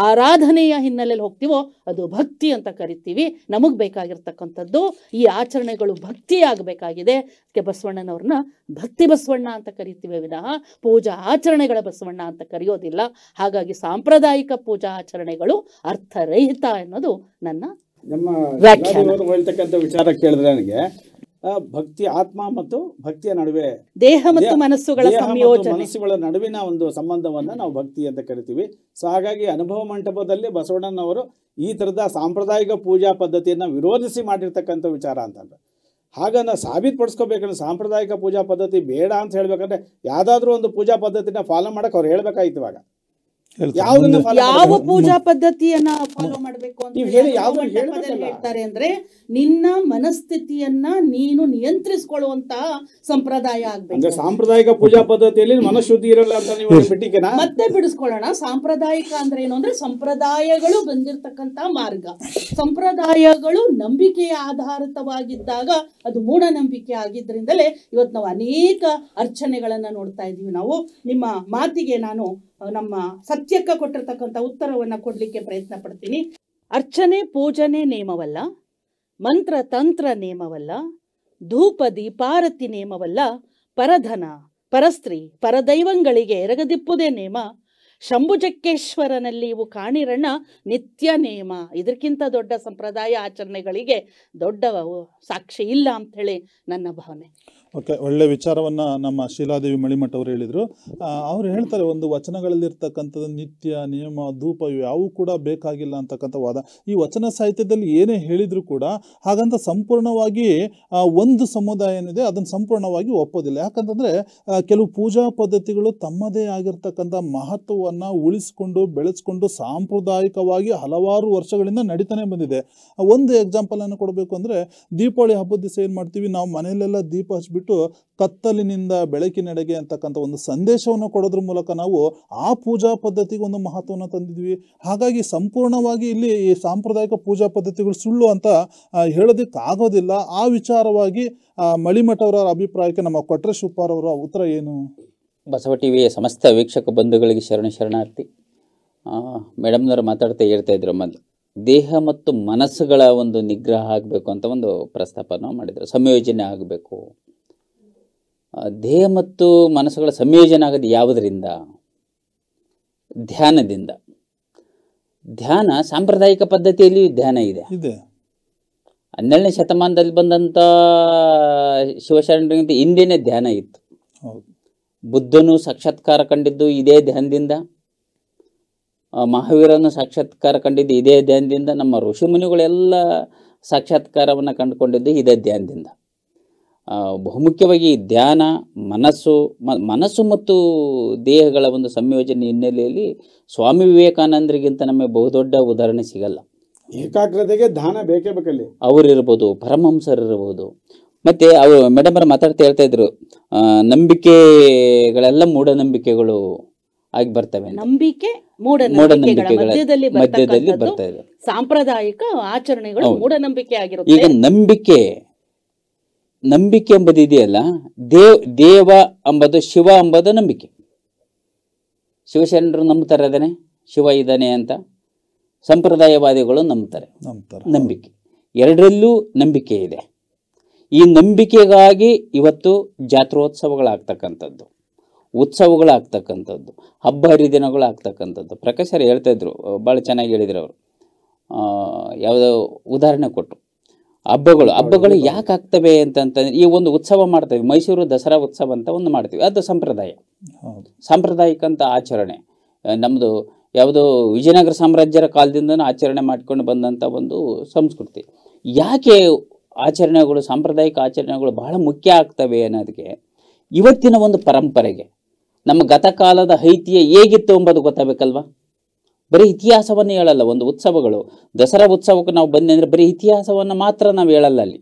ಆರಾಧನೆಯ ಹಿನ್ನೆಲೆಯಲ್ಲಿ ಹೋಗ್ತೀವೋ ಅದು ಭಕ್ತಿ ಅಂತ ಕರಿತೀವಿ ನಮಗೆ ಬೇಕಾಗಿರ್ತಕ್ಕಂಥದ್ದು ಈ ಆಚರಣೆಗಳು ಭಕ್ತಿಯಾಗಬೇಕಾಗಿದೆ ಅದಕ್ಕೆ ಬಸವಣ್ಣನವ್ರನ್ನ ಭಕ್ತಿ ಬಸವಣ್ಣ ಅಂತ ಕರಿತೀವಿ ವಿನಃ ಪೂಜಾ ಆಚರಣೆಗಳ ಬಸವಣ್ಣ ಅಂತ ಕರೆಯೋದಿಲ್ಲ ಹಾಗಾಗಿ ಸಾಂಪ್ರದಾಯಿಕ ಪೂಜಾ ಆಚರಣೆಗಳು ಅರ್ಥರಹಿತ ಅನ್ನೋದು ನನ್ನ ನಮ್ಮ ವಿಚಾರ ಕೇಳಿದ್ರೆ ನನಗೆ ಭಕ್ತಿ ಆತ್ಮ ಮತ್ತು ಭಕ್ತಿಯ ನಡುವೆ ದೇಹ ಮತ್ತು ಮನಸ್ಸುಗಳ ಮನಸ್ಸುಗಳ ನಡುವಿನ ಒಂದು ಸಂಬಂಧವನ್ನ ನಾವು ಭಕ್ತಿ ಅಂತ ಕರಿತೀವಿ ಸೊ ಹಾಗಾಗಿ ಅನುಭವ ಮಂಟಪದಲ್ಲಿ ಬಸವಣ್ಣನವರು ಈ ತರದ ಸಾಂಪ್ರದಾಯಿಕ ಪೂಜಾ ಪದ್ಧತಿಯನ್ನ ವಿರೋಧಿಸಿ ಮಾಡಿರ್ತಕ್ಕಂಥ ವಿಚಾರ ಅಂತಂದ್ರೆ ಹಾಗನ್ನ ಸಾಬೀತುಪಡಿಸ್ಕೋಬೇಕಂದ್ರೆ ಸಾಂಪ್ರದಾಯಿಕ ಪೂಜಾ ಪದ್ಧತಿ ಬೇಡ ಅಂತ ಹೇಳ್ಬೇಕಂದ್ರೆ ಯಾವ್ದಾದ್ರು ಒಂದು ಪೂಜಾ ಪದ್ಧತಿನ ಫಾಲೋ ಮಾಡಕ್ಕೆ ಅವ್ರು ಹೇಳ್ಬೇಕಾಯ್ತು ಇವಾಗ ಯಾವ ಪೂಜಾ ಪದ್ಧತಿಯನ್ನ ಫಾಲೋ ಮಾಡಬೇಕು ಅಂತ ಹೇಳ್ತಾರೆ ಅಂದ್ರೆ ನಿನ್ನ ಮನಸ್ಥಿತಿಯನ್ನ ನೀನು ನಿಯಂತ್ರಿಸ್ಕೊಳ್ಳುವಂತ ಸಂಪ್ರದಾಯ ಆಗ್ಬೇಕು ಸಾಂಪ್ರದಾಯಿಕ ಪೂಜಾ ಪದ್ಧತಿಯಲ್ಲಿ ಮನಶುದ್ಧಿ ಇರಲ್ಲ ಅಂತ ಮತ್ತೆ ಬಿಡಿಸ್ಕೊಳ್ಳೋಣ ಸಾಂಪ್ರದಾಯಿಕ ಅಂದ್ರೆ ಏನು ಅಂದ್ರೆ ಸಂಪ್ರದಾಯಗಳು ಬಂದಿರತಕ್ಕಂತ ಮಾರ್ಗ ಸಂಪ್ರದಾಯಗಳು ನಂಬಿಕೆಯ ಆಧಾರಿತವಾಗಿದ್ದಾಗ ಅದು ಮೂಢನಂಬಿಕೆ ಆಗಿದ್ರಿಂದಲೇ ಇವತ್ತು ನಾವು ಅನೇಕ ಅರ್ಚನೆಗಳನ್ನ ನೋಡ್ತಾ ಇದೀವಿ ನಾವು ನಿಮ್ಮ ಮಾತಿಗೆ ನಾನು ನಮ್ಮ ಸತ್ಯ ಪ್ರತ್ಯೇಕ ಕೊಟ್ಟಿರ್ತಕ್ಕಂಥ ಉತ್ತರವನ್ನು ಕೊಡಲಿಕ್ಕೆ ಪ್ರಯತ್ನ ಪಡ್ತೀನಿ ಅರ್ಚನೆ ಪೂಜನೆ ನೇಮವಲ್ಲ ಮಂತ್ರ ತಂತ್ರ ನೇಮವಲ್ಲ ಧೂಪದಿ ಪಾರತಿ ನೇಮವಲ್ಲ ಪರಧನ ಪರಸ್ತ್ರೀ ಪರದೈವಂಗಳಿಗೆ ಎರಗದಿಪ್ಪುದೇ ನೇಮ ಶಂಭುಜಕ್ಕೇಶ್ವರನಲ್ಲಿ ಇವು ಕಾಣಿರಣ್ಣ ನಿತ್ಯ ನೇಮ ಇದಕ್ಕಿಂತ ದೊಡ್ಡ ಸಂಪ್ರದಾಯ ಆಚರಣೆಗಳಿಗೆ ದೊಡ್ಡ ಸಾಕ್ಷಿ ಇಲ್ಲ ಅಂಥೇಳಿ ನನ್ನ ಭಾವನೆ ಓಕೆ ಒಳ್ಳೆ ವಿಚಾರವನ್ನು ನಮ್ಮ ಶೀಲಾದೇವಿ ಮಳಿಮಠ ಅವರು ಹೇಳಿದರು ಅವ್ರು ಹೇಳ್ತಾರೆ ಒಂದು ವಚನಗಳಲ್ಲಿರ್ತಕ್ಕಂಥದ್ದು ನಿತ್ಯ ನಿಯಮ ಧೂಪ ಯಾವೂ ಕೂಡ ಬೇಕಾಗಿಲ್ಲ ಅಂತಕ್ಕಂಥ ವಾದ ಈ ವಚನ ಸಾಹಿತ್ಯದಲ್ಲಿ ಏನೇ ಹೇಳಿದರೂ ಕೂಡ ಹಾಗಂತ ಸಂಪೂರ್ಣವಾಗಿ ಒಂದು ಸಮುದಾಯ ಏನಿದೆ ಅದನ್ನು ಸಂಪೂರ್ಣವಾಗಿ ಒಪ್ಪೋದಿಲ್ಲ ಯಾಕಂತಂದರೆ ಕೆಲವು ಪೂಜಾ ಪದ್ಧತಿಗಳು ತಮ್ಮದೇ ಆಗಿರ್ತಕ್ಕಂಥ ಮಹತ್ವವನ್ನು ಉಳಿಸಿಕೊಂಡು ಬೆಳೆಸ್ಕೊಂಡು ಸಾಂಪ್ರದಾಯಿಕವಾಗಿ ಹಲವಾರು ವರ್ಷಗಳಿಂದ ನಡೀತಾನೆ ಬಂದಿದೆ ಒಂದು ಎಕ್ಸಾಂಪಲನ್ನು ಕೊಡಬೇಕು ಅಂದರೆ ದೀಪಾವಳಿ ಹಬ್ಬದ ದಿವಸ ಏನು ಮಾಡ್ತೀವಿ ನಾವು ಮನೆಯಲ್ಲೆಲ್ಲ ದೀಪ ಹಚ್ಚಿಬಿಟ್ಟು ಬಿಟ್ಟು ಕತ್ತಲಿನಿಂದ ಬೆಳಕಿನಡೆಗೆ ಅಂತಕ್ಕಂಥ ಒಂದು ಸಂದೇಶವನ್ನು ಕೊಡೋದ್ರ ಮೂಲಕ ನಾವು ಆ ಪೂಜಾ ಪದ್ಧತಿಗೆ ಒಂದು ಮಹತ್ವವನ್ನು ತಂದಿದ್ವಿ ಹಾಗಾಗಿ ಸಂಪೂರ್ಣವಾಗಿ ಇಲ್ಲಿ ಈ ಸಾಂಪ್ರದಾಯಿಕ ಪೂಜಾ ಪದ್ಧತಿಗಳು ಸುಳ್ಳು ಅಂತ ಹೇಳೋದಕ್ಕೆ ಆಗೋದಿಲ್ಲ ಆ ವಿಚಾರವಾಗಿ ಮಳಿಮಠವರ ಅಭಿಪ್ರಾಯಕ್ಕೆ ನಮ್ಮ ಕೊಟ್ರೆ ಶಿವಪ್ಪರವರ ಉತ್ತರ ಏನು ಬಸವ ಟಿ ಸಮಸ್ತ ವೀಕ್ಷಕ ಬಂಧುಗಳಿಗೆ ಶರಣ ಶರಣಾರ್ಥಿ ಮೇಡಮ್ನವರು ಮಾತಾಡ್ತಾ ಹೇಳ್ತಾ ಇದ್ರು ಮೊದಲು ದೇಹ ಮತ್ತು ಮನಸ್ಸುಗಳ ಒಂದು ನಿಗ್ರಹ ಆಗಬೇಕು ಅಂತ ಒಂದು ಪ್ರಸ್ತಾಪನ ಮಾಡಿದರು ಸಂಯೋಜನೆ ಆಗಬೇಕು ದೇಹ ಮತ್ತು ಮನಸ್ಸುಗಳ ಸಂಯೋಜನೆ ಆಗೋದು ಯಾವುದರಿಂದ ಧ್ಯಾನದಿಂದ ಧ್ಯಾನ ಸಾಂಪ್ರದಾಯಿಕ ಪದ್ಧತಿಯಲ್ಲಿ ಧ್ಯಾನ ಇದೆ ಹನ್ನೆರಡನೇ ಶತಮಾನದಲ್ಲಿ ಬಂದಂಥ ಶಿವಶರಣರಿಗಿಂತ ಹಿಂದೆನೇ ಧ್ಯಾನ ಇತ್ತು ಬುದ್ಧನು ಸಾಕ್ಷಾತ್ಕಾರ ಕಂಡಿದ್ದು ಇದೇ ಧ್ಯಾನದಿಂದ ಮಹಾವೀರನು ಸಾಕ್ಷಾತ್ಕಾರ ಕಂಡಿದ್ದು ಇದೇ ಧ್ಯಾನದಿಂದ ನಮ್ಮ ಋಷಿಮುನಿಗಳೆಲ್ಲ ಸಾಕ್ಷಾತ್ಕಾರವನ್ನು ಕಂಡುಕೊಂಡಿದ್ದು ಇದೇ ಧ್ಯಾನದಿಂದ ಬಹುಮುಖ್ಯವಾಗಿ ಧ್ಯಾನ ಮನಸ್ಸು ಮನಸ್ಸು ಮತ್ತು ದೇಹಗಳ ಒಂದು ಸಂಯೋಜನೆ ಹಿನ್ನೆಲೆಯಲ್ಲಿ ಸ್ವಾಮಿ ವಿವೇಕಾನಂದರಿಗಿಂತ ನಮಗೆ ಬಹುದೊಡ್ಡ ಉದಾಹರಣೆ ಸಿಗಲ್ಲ ಏಕಾಗ್ರತೆಗೆ ಧ್ಯಾನ ಬೇಕೇ ಬೇಕಲ್ಲಿ ಅವರಿರ್ಬೋದು ಪರಮಹಂಸರಿರ್ಬೋದು ಮತ್ತೆ ಅವರು ಮೇಡಮರು ಮಾತಾಡ್ತಾ ಹೇಳ್ತಾ ಇದ್ರು ನಂಬಿಕೆಗಳೆಲ್ಲ ಮೂಢನಂಬಿಕೆಗಳು ಆಗಿ ಬರ್ತವೆ ನಂಬಿಕೆ ಮೂಢನಂಬಿಕೆಗಳ ಮಧ್ಯದಲ್ಲಿ ಬರ್ತಾ ಸಾಂಪ್ರದಾಯಿಕ ಆಚರಣೆಗಳು ಮೂಢನಂಬಿಕೆ ಆಗಿರುತ್ತೆ ಈಗ ನಂಬಿಕೆ ನಂಬಿಕೆ ಎಂಬುದು ಇದೆಯಲ್ಲ ದೇವ್ ದೇವ ಅಂಬದು ಶಿವ ಅಂಬದು ನಂಬಿಕೆ ಶಿವಶರಣರು ನಂಬುತ್ತಾರೆ ಅದನ್ನೇ ಶಿವ ಇದ್ದಾನೆ ಅಂತ ಸಂಪ್ರದಾಯವಾದಿಗಳು ನಂಬ್ತಾರೆ ನಂಬಿಕೆ ಎರಡರಲ್ಲೂ ನಂಬಿಕೆ ಇದೆ ಈ ನಂಬಿಕೆಗಾಗಿ ಇವತ್ತು ಜಾತ್ರೋತ್ಸವಗಳಾಗ್ತಕ್ಕಂಥದ್ದು ಉತ್ಸವಗಳಾಗ್ತಕ್ಕಂಥದ್ದು ಹಬ್ಬ ಹರಿದಿನಗಳಾಗ್ತಕ್ಕಂಥದ್ದು ಪ್ರಕಾಶ್ ಸರ್ ಹೇಳ್ತಾಯಿದ್ರು ಭಾಳ ಚೆನ್ನಾಗಿ ಹೇಳಿದ್ರು ಅವರು ಯಾವುದೋ ಉದಾಹರಣೆ ಕೊಟ್ಟರು ಹಬ್ಬಗಳು ಹಬ್ಬಗಳು ಯಾಕೆ ಆಗ್ತವೆ ಅಂತಂತಂದ್ರೆ ಈ ಒಂದು ಉತ್ಸವ ಮಾಡ್ತೇವೆ ಮೈಸೂರು ದಸರಾ ಉತ್ಸವ ಅಂತ ಒಂದು ಮಾಡ್ತೀವಿ ಅದು ಸಂಪ್ರದಾಯ ಸಾಂಪ್ರದಾಯಿಕ ಅಂತ ಆಚರಣೆ ನಮ್ಮದು ಯಾವುದು ವಿಜಯನಗರ ಸಾಮ್ರಾಜ್ಯರ ಕಾಲದಿಂದ ಆಚರಣೆ ಮಾಡಿಕೊಂಡು ಬಂದಂಥ ಒಂದು ಸಂಸ್ಕೃತಿ ಯಾಕೆ ಆಚರಣೆಗಳು ಸಾಂಪ್ರದಾಯಿಕ ಆಚರಣೆಗಳು ಬಹಳ ಮುಖ್ಯ ಆಗ್ತವೆ ಅನ್ನೋದಕ್ಕೆ ಇವತ್ತಿನ ಒಂದು ಪರಂಪರೆಗೆ ನಮ್ಮ ಗತಕಾಲದ ಐತಿಹ್ಯ ಹೇಗಿತ್ತು ಎಂಬುದು ಗೊತ್ತಾಗಬೇಕಲ್ವಾ ಬರೀ ಇತಿಹಾಸವನ್ನು ಹೇಳಲ್ಲ ಒಂದು ಉತ್ಸವಗಳು ದಸರಾ ಉತ್ಸವಕ್ಕೆ ನಾವು ಬಂದೆ ಅಂದರೆ ಬರೀ ಇತಿಹಾಸವನ್ನು ಮಾತ್ರ ನಾವು ಹೇಳಲ್ಲ ಅಲ್ಲಿ